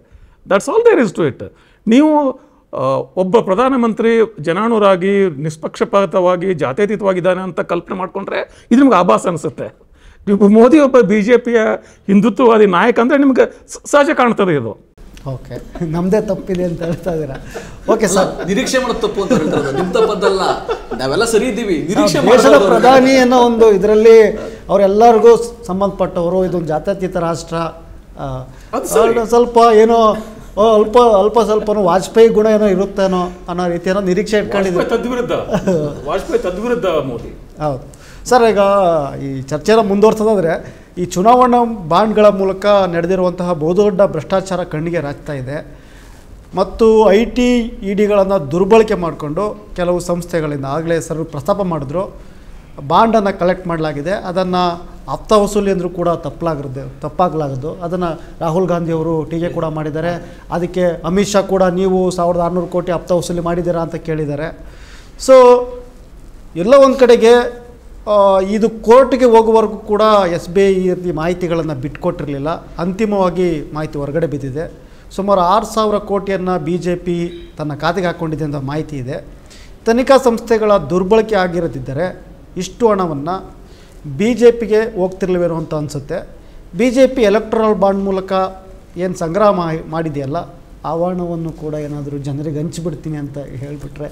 that's all there is to it ನೀವು ಒಬ್ಬ ಪ್ರಧಾನಮಂತ್ರಿ ಜನಾನುರಾಗಿ ನಿಷ್ಪಕ್ಷಪಾತವಾಗಿ ಜಾತ್ಯತೀತವಾಗಿದ್ದಾನೆ ಅಂತ ಕಲ್ಪನೆ ಮಾಡಿಕೊಂಡ್ರೆ ಇದು ನಿಮ್ಗೆ ಆಭಾಸ ಅನಿಸುತ್ತೆ ನೀವು ಮೋದಿ ಒಬ್ಬ ಬಿ ಜೆ ಪಿಯ ಹಿಂದುತ್ವವಾದಿ ನಾಯಕ ಅಂದರೆ ನಿಮ್ಗೆ ಸಹಜ ಕಾಣ್ತದೆ ಇದು ಓಕೆ ನಮ್ಮದೇ ತಪ್ಪಿದೆ ಅಂತ ಹೇಳ್ತಾ ಇದ್ದೀರಾ ಓಕೆ ಸರ್ ನಿರೀಕ್ಷೆ ಮಾಡೋದು ತಪ್ಪು ಅಂತ ಹೇಳ್ತಾರೆ ನಿಮ್ಮ ತಪ್ಪದ್ದಲ್ಲ ನಾವೆಲ್ಲ ಸರಿ ಇದ್ದೀವಿ ನಿರೀಕ್ಷೆ ದೇಶದ ಪ್ರಧಾನಿ ಅನ್ನೋ ಒಂದು ಇದರಲ್ಲಿ ಅವರೆಲ್ಲರಿಗೂ ಸಂಬಂಧಪಟ್ಟವರು ಇದೊಂದು ಜಾತ್ಯತೀತ ರಾಷ್ಟ್ರ ಸ್ವಲ್ಪ ಏನೋ ಅಲ್ಪ ಅಲ್ಪ ಸ್ವಲ್ಪನೂ ವಾಜಪೇಯಿ ಗುಣ ಏನೋ ಇರುತ್ತೇನೋ ಅನ್ನೋ ರೀತಿಯೇನೋ ನಿರೀಕ್ಷೆ ಇಟ್ಕೊಂಡಿದ್ದೆ ತದ್ವಿರುದ್ಧ ವಾಜಪೇಯಿ ತದ್ವಿರುದ್ಧ ಮೋದಿ ಹೌದು ಸರ್ ಈಗ ಈ ಚರ್ಚೆನ ಮುಂದುವರ್ಸೋದಾದರೆ ಈ ಚುನಾವಣಾ ಬಾಂಡ್ಗಳ ಮೂಲಕ ನಡೆದಿರುವಂತಹ ಬಹುದೊಡ್ಡ ಭ್ರಷ್ಟಾಚಾರ ಕಣ್ಣಿಗೆ ರಾಜ್ತಾ ಇದೆ ಮತ್ತು ಐ ಟಿ ಇ ಡಿಗಳನ್ನು ದುರ್ಬಳಕೆ ಮಾಡಿಕೊಂಡು ಕೆಲವು ಸಂಸ್ಥೆಗಳಿಂದ ಆಗಲೇ ಸರ್ ಪ್ರಸ್ತಾಪ ಮಾಡಿದ್ರು ಬಾಂಡನ್ನು ಕಲೆಕ್ಟ್ ಮಾಡಲಾಗಿದೆ ಅದನ್ನು ಆಪ್ತ ವಸೂಲಿ ಅಂದರೂ ಕೂಡ ತಪ್ಪಲಾಗಿರುತ್ತೆ ತಪ್ಪಾಗಲಾಗದು ಅದನ್ನು ರಾಹುಲ್ ಗಾಂಧಿಯವರು ಟೀಕೆ ಕೂಡ ಮಾಡಿದ್ದಾರೆ ಅದಕ್ಕೆ ಅಮಿತ್ ಶಾ ಕೂಡ ನೀವು ಸಾವಿರದ ಆರುನೂರು ಕೋಟಿ ಆಪ್ತ ವಸೂಲಿ ಮಾಡಿದ್ದೀರಾ ಅಂತ ಕೇಳಿದ್ದಾರೆ ಸೊ ಎಲ್ಲ ಒಂದು ಕಡೆಗೆ ಇದು ಕೋರ್ಟ್ಗೆ ಹೋಗುವವರೆಗೂ ಕೂಡ ಎಸ್ ಬಿ ಐ ಮಾಹಿತಿಗಳನ್ನು ಬಿಟ್ಕೊಟ್ಟಿರಲಿಲ್ಲ ಅಂತಿಮವಾಗಿ ಮಾಹಿತಿ ಹೊರಗಡೆ ಬಿದ್ದಿದೆ ಸುಮಾರು ಆರು ಸಾವಿರ ಕೋಟಿಯನ್ನು ಬಿ ಜೆ ಪಿ ತನ್ನ ಖಾತೆಗೆ ಹಾಕ್ಕೊಂಡಿದೆ ಅಂತ ಮಾಹಿತಿ ಇದೆ ತನಿಖಾ ಸಂಸ್ಥೆಗಳ ದುರ್ಬಳಕೆ ಆಗಿರದಿದ್ದರೆ ಇಷ್ಟು ಹಣವನ್ನು ಬಿ ಜೆ ಪಿಗೆ ಹೋಗ್ತಿರ್ಲಿವೇನೋ ಅಂತ ಅನಿಸುತ್ತೆ B J P electoral bond ಮೂಲಕ ಏನು ಸಂಗ್ರಹ ಮಾಡಿದೆಯಲ್ಲ ಆ ಕೂಡ ಏನಾದರೂ ಜನರಿಗೆ ಹಂಚಿಬಿಡ್ತೀನಿ ಅಂತ ಹೇಳಿಬಿಟ್ರೆ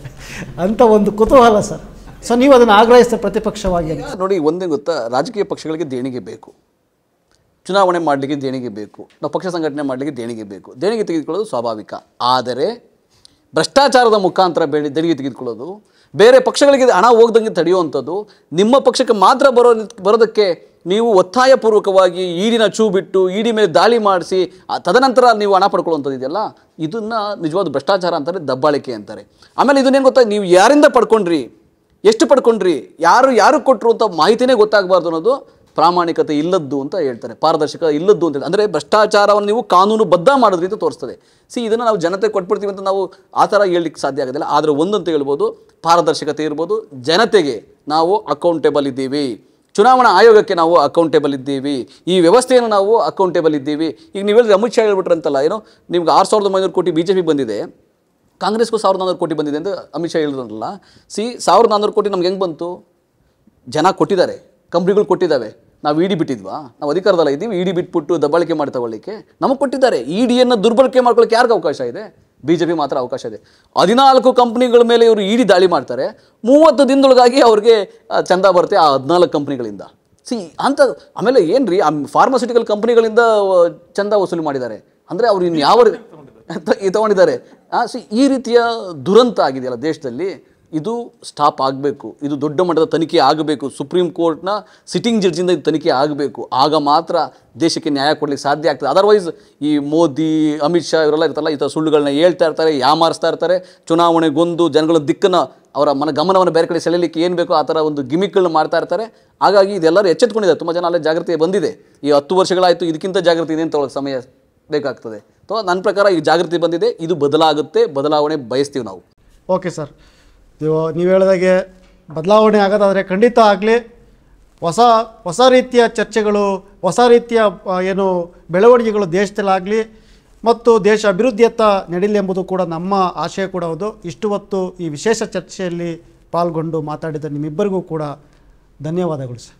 ಅಂತ ಒಂದು ಕುತೂಹಲ ಸರ್ ಸೊ ನೀವು ಅದನ್ನು ಆಗ್ರಹಿಸಿದ ಪ್ರತಿಪಕ್ಷವಾಗಿ ನೋಡಿ ಒಂದೇ ಗೊತ್ತಾ ರಾಜಕೀಯ ಪಕ್ಷಗಳಿಗೆ ದೇಣಿಗೆ ಬೇಕು ಚುನಾವಣೆ ಮಾಡಲಿಕ್ಕೆ ದೇಣಿಗೆ ಬೇಕು ನಾವು ಪಕ್ಷ ಸಂಘಟನೆ ಮಾಡಲಿಕ್ಕೆ ದೇಣಿಗೆ ಬೇಕು ದೇಣಿಗೆ ತೆಗೆದುಕೊಳ್ಳೋದು ಸ್ವಾಭಾವಿಕ ಆದರೆ ಭ್ರಷ್ಟಾಚಾರದ ಮುಖಾಂತರ ಬೆಳೆ ದೇಣಿಗೆ ತೆಗೆದುಕೊಳ್ಳೋದು ಬೇರೆ ಪಕ್ಷಗಳಿಗೆ ಹಣ ಹೋಗ್ದಂಗೆ ತಡೆಯುವಂಥದ್ದು ನಿಮ್ಮ ಪಕ್ಷಕ್ಕೆ ಮಾತ್ರ ಬರೋ ಬರೋದಕ್ಕೆ ನೀವು ಒತ್ತಾಯಪೂರ್ವಕವಾಗಿ ಈಡಿನ ಚೂ ಬಿಟ್ಟು ಈಡಿ ಮೇಲೆ ದಾಳಿ ಮಾಡಿಸಿ ತದನಂತರ ನೀವು ಹಣ ಪಡ್ಕೊಳ್ಳುವಂಥದ್ದು ಇದೆಯಲ್ಲ ಇದನ್ನು ನಿಜವಾದ ಭ್ರಷ್ಟಾಚಾರ ಅಂತಾರೆ ದಬ್ಬಾಳಿಕೆ ಅಂತಾರೆ ಆಮೇಲೆ ಇದನ್ನೇನು ಗೊತ್ತಾ ನೀವು ಯಾರಿಂದ ಪಡ್ಕೊಂಡ್ರಿ ಎಷ್ಟು ಪಡ್ಕೊಂಡ್ರಿ ಯಾರು ಯಾರು ಕೊಟ್ಟರು ಅಂತ ಮಾಹಿತಿನೇ ಗೊತ್ತಾಗಬಾರ್ದು ಅನ್ನೋದು ಪ್ರಾಮಾಣಿಕತೆ ಇಲ್ಲದ್ದು ಅಂತ ಹೇಳ್ತಾರೆ ಪಾರದರ್ಶಕ ಇಲ್ಲದ್ದು ಅಂತ ಅಂದರೆ ಭ್ರಷ್ಟಾಚಾರವನ್ನು ನೀವು ಕಾನೂನು ಬದ್ಧ ಮಾಡೋದ ತೋರಿಸ್ತದೆ ಸಿ ಇದನ್ನು ನಾವು ಜನತೆ ಕೊಟ್ಬಿಡ್ತೀವಿ ಅಂತ ನಾವು ಆ ಥರ ಹೇಳಲಿಕ್ಕೆ ಸಾಧ್ಯ ಆಗೋದಿಲ್ಲ ಆದರೆ ಒಂದಂತ ಹೇಳ್ಬೋದು ಪಾರದರ್ಶಕತೆ ಇರ್ಬೋದು ಜನತೆಗೆ ನಾವು ಅಕೌಂಟೇಬಲ್ ಇದ್ದೀವಿ ಚುನಾವಣಾ ಆಯೋಗಕ್ಕೆ ನಾವು ಅಕೌಂಟೇಬಲ್ ಇದ್ದೀವಿ ಈ ವ್ಯವಸ್ಥೆಯನ್ನು ನಾವು ಅಕೌಂಟೇಬಲ್ ಇದ್ದೀವಿ ಈಗ ನೀವು ಹೇಳಿದ್ರೆ ಅಮಿತ್ ಶಾ ಹೇಳ್ಬಿಟ್ರಂತಲ್ಲ ಏನೋ ನಿಮ್ಗೆ ಆರು ಸಾವಿರದ ಒಂಬೈನೂರು ಕೋಟಿ ಬಿ ಜೆ ಪಿ ಬಂದಿದೆ ಕಾಂಗ್ರೆಸ್ಗೂ ಸಾವಿರದ ನಾನ್ನೂರು ಕೋಟಿ ಬಂದಿದೆ ಅಂತ ಅಮಿತ್ ಶಾ ಹೇಳಿದ್ರಲ್ಲ ಸಿ ಸಾವಿರದ ನಾನ್ನೂರು ಕೋಟಿ ನಮ್ಗೆ ಹೆಂಗೆ ಬಂತು ಜನ ಕೊಟ್ಟಿದ್ದಾರೆ ಕಂಪ್ನಿಗಳು ಕೊಟ್ಟಿದ್ದಾವೆ ನಾವು ಇಡಿ ಬಿಟ್ಟಿದ್ವಾ ನಾವು ಅಧಿಕಾರದಲ್ಲ ಇದ್ದೀವಿ ಇಡಿ ಬಿಟ್ಬಿಟ್ಟು ದಬ್ಬಾಳಿಕೆ ಮಾಡಿ ತಗೊಳ್ಳಿಕ್ಕೆ ನಮಗೆ ಕೊಟ್ಟಿದ್ದಾರೆ ಇಡಿಯನ್ನು ದುರ್ಬಳಕೆ ಮಾಡ್ಕೊಳ್ಳೋಕೆ ಯಾರಿಗೂ ಅವಕಾಶ ಇದೆ ಬಿ ಜೆ ಪಿ ಮಾತ್ರ ಅವಕಾಶ ಇದೆ ಹದಿನಾಲ್ಕು ಕಂಪ್ನಿಗಳ ಮೇಲೆ ಇವರು ಇಡಿ ದಾಳಿ ಮಾಡ್ತಾರೆ ಮೂವತ್ತು ದಿನದೊಳಗಾಗಿ ಅವ್ರಿಗೆ ಚಂದ ಬರುತ್ತೆ ಆ ಹದಿನಾಲ್ಕು ಕಂಪ್ನಿಗಳಿಂದ ಸಿ ಅಂತ ಆಮೇಲೆ ಏನು ರೀ ಆ ಫಾರ್ಮಸ್ಯೂಟಿಕಲ್ ಕಂಪ್ನಿಗಳಿಂದ ಚಂದ ವಸೂಲಿ ಮಾಡಿದ್ದಾರೆ ಅಂದರೆ ಅವ್ರು ಇನ್ನು ಯಾವ ತಗೊಂಡಿದ್ದಾರೆ ಸಿ ಈ ರೀತಿಯ ದುರಂತ ಆಗಿದೆಯಲ್ಲ ದೇಶದಲ್ಲಿ ಇದು ಸ್ಟಾಪ್ ಆಗಬೇಕು ಇದು ದೊಡ್ಡ ಮಟ್ಟದ ತನಿಖೆ ಆಗಬೇಕು ಸುಪ್ರೀಂ ಕೋರ್ಟ್ನ ಸಿಟ್ಟಿಂಗ್ ಜಡ್ಜಿಂದ ಇದು ತನಿಖೆ ಆಗಬೇಕು ಆಗ ಮಾತ್ರ ದೇಶಕ್ಕೆ ನ್ಯಾಯ ಕೊಡಲಿಕ್ಕೆ ಸಾಧ್ಯ ಆಗ್ತದೆ ಅದರ್ವೈಸ್ ಈ ಮೋದಿ ಅಮಿತ್ ಶಾ ಇವರೆಲ್ಲ ಇರ್ತಾರಲ್ಲ ಈ ಥರ ಸುಳ್ಳುಗಳನ್ನ ಹೇಳ್ತಾ ಇರ್ತಾರೆ ಯಾಮಾರಿಸ್ತಾ ಇರ್ತಾರೆ ಚುನಾವಣೆಗೊಂದು ಜನಗಳ ದಿಕ್ಕನ್ನು ಅವರ ಮನ ಗಮನವನ್ನು ಬೇರೆ ಕಡೆ ಸೆಳೆಯಲಿಕ್ಕೆ ಏನು ಬೇಕೋ ಆ ಥರ ಒಂದು ಗಿಮಿಕ್ಗಳನ್ನ ಮಾಡ್ತಾ ಇರ್ತಾರೆ ಹಾಗಾಗಿ ಇದೆಲ್ಲರೂ ಎಚ್ಚೆತ್ಕೊಂಡಿದೆ ತುಂಬ ಜನ ಅಲ್ಲೇ ಜಾಗೃತಿ ಬಂದಿದೆ ಈ ಹತ್ತು ವರ್ಷಗಳಾಯಿತು ಇದಕ್ಕಿಂತ ಜಾಗೃತಿ ಇದೆ ಅಂತ ಹೇಳೋಕ್ಕೆ ಸಮಯ ಬೇಕಾಗ್ತದೆ ಸೊ ನನ್ನ ಪ್ರಕಾರ ಈ ಜಾಗೃತಿ ಬಂದಿದೆ ಇದು ಬದಲಾಗುತ್ತೆ ಬದಲಾವಣೆ ಬಯಸ್ತೀವಿ ನಾವು ಓಕೆ ಸರ್ ನೀವು ನೀವು ಹೇಳಿದಾಗೆ ಬದಲಾವಣೆ ಆಗೋದಾದರೆ ಖಂಡಿತ ಆಗಲಿ ಹೊಸ ಹೊಸ ರೀತಿಯ ಚರ್ಚೆಗಳು ಹೊಸ ರೀತಿಯ ಏನು ಬೆಳವಣಿಗೆಗಳು ದೇಶದಲ್ಲಾಗಲಿ ಮತ್ತು ದೇಶ ಅಭಿವೃದ್ಧಿಯತ್ತ ನಡೀಲಿ ಎಂಬುದು ಕೂಡ ನಮ್ಮ ಆಶಯ ಕೂಡ ಹೌದು ಇಷ್ಟು ಹೊತ್ತು ಈ ವಿಶೇಷ ಚರ್ಚೆಯಲ್ಲಿ ಪಾಲ್ಗೊಂಡು ಮಾತಾಡಿದ ನಿಮ್ಮಿಬ್ಬರಿಗೂ ಕೂಡ ಧನ್ಯವಾದಗಳು ಸರ್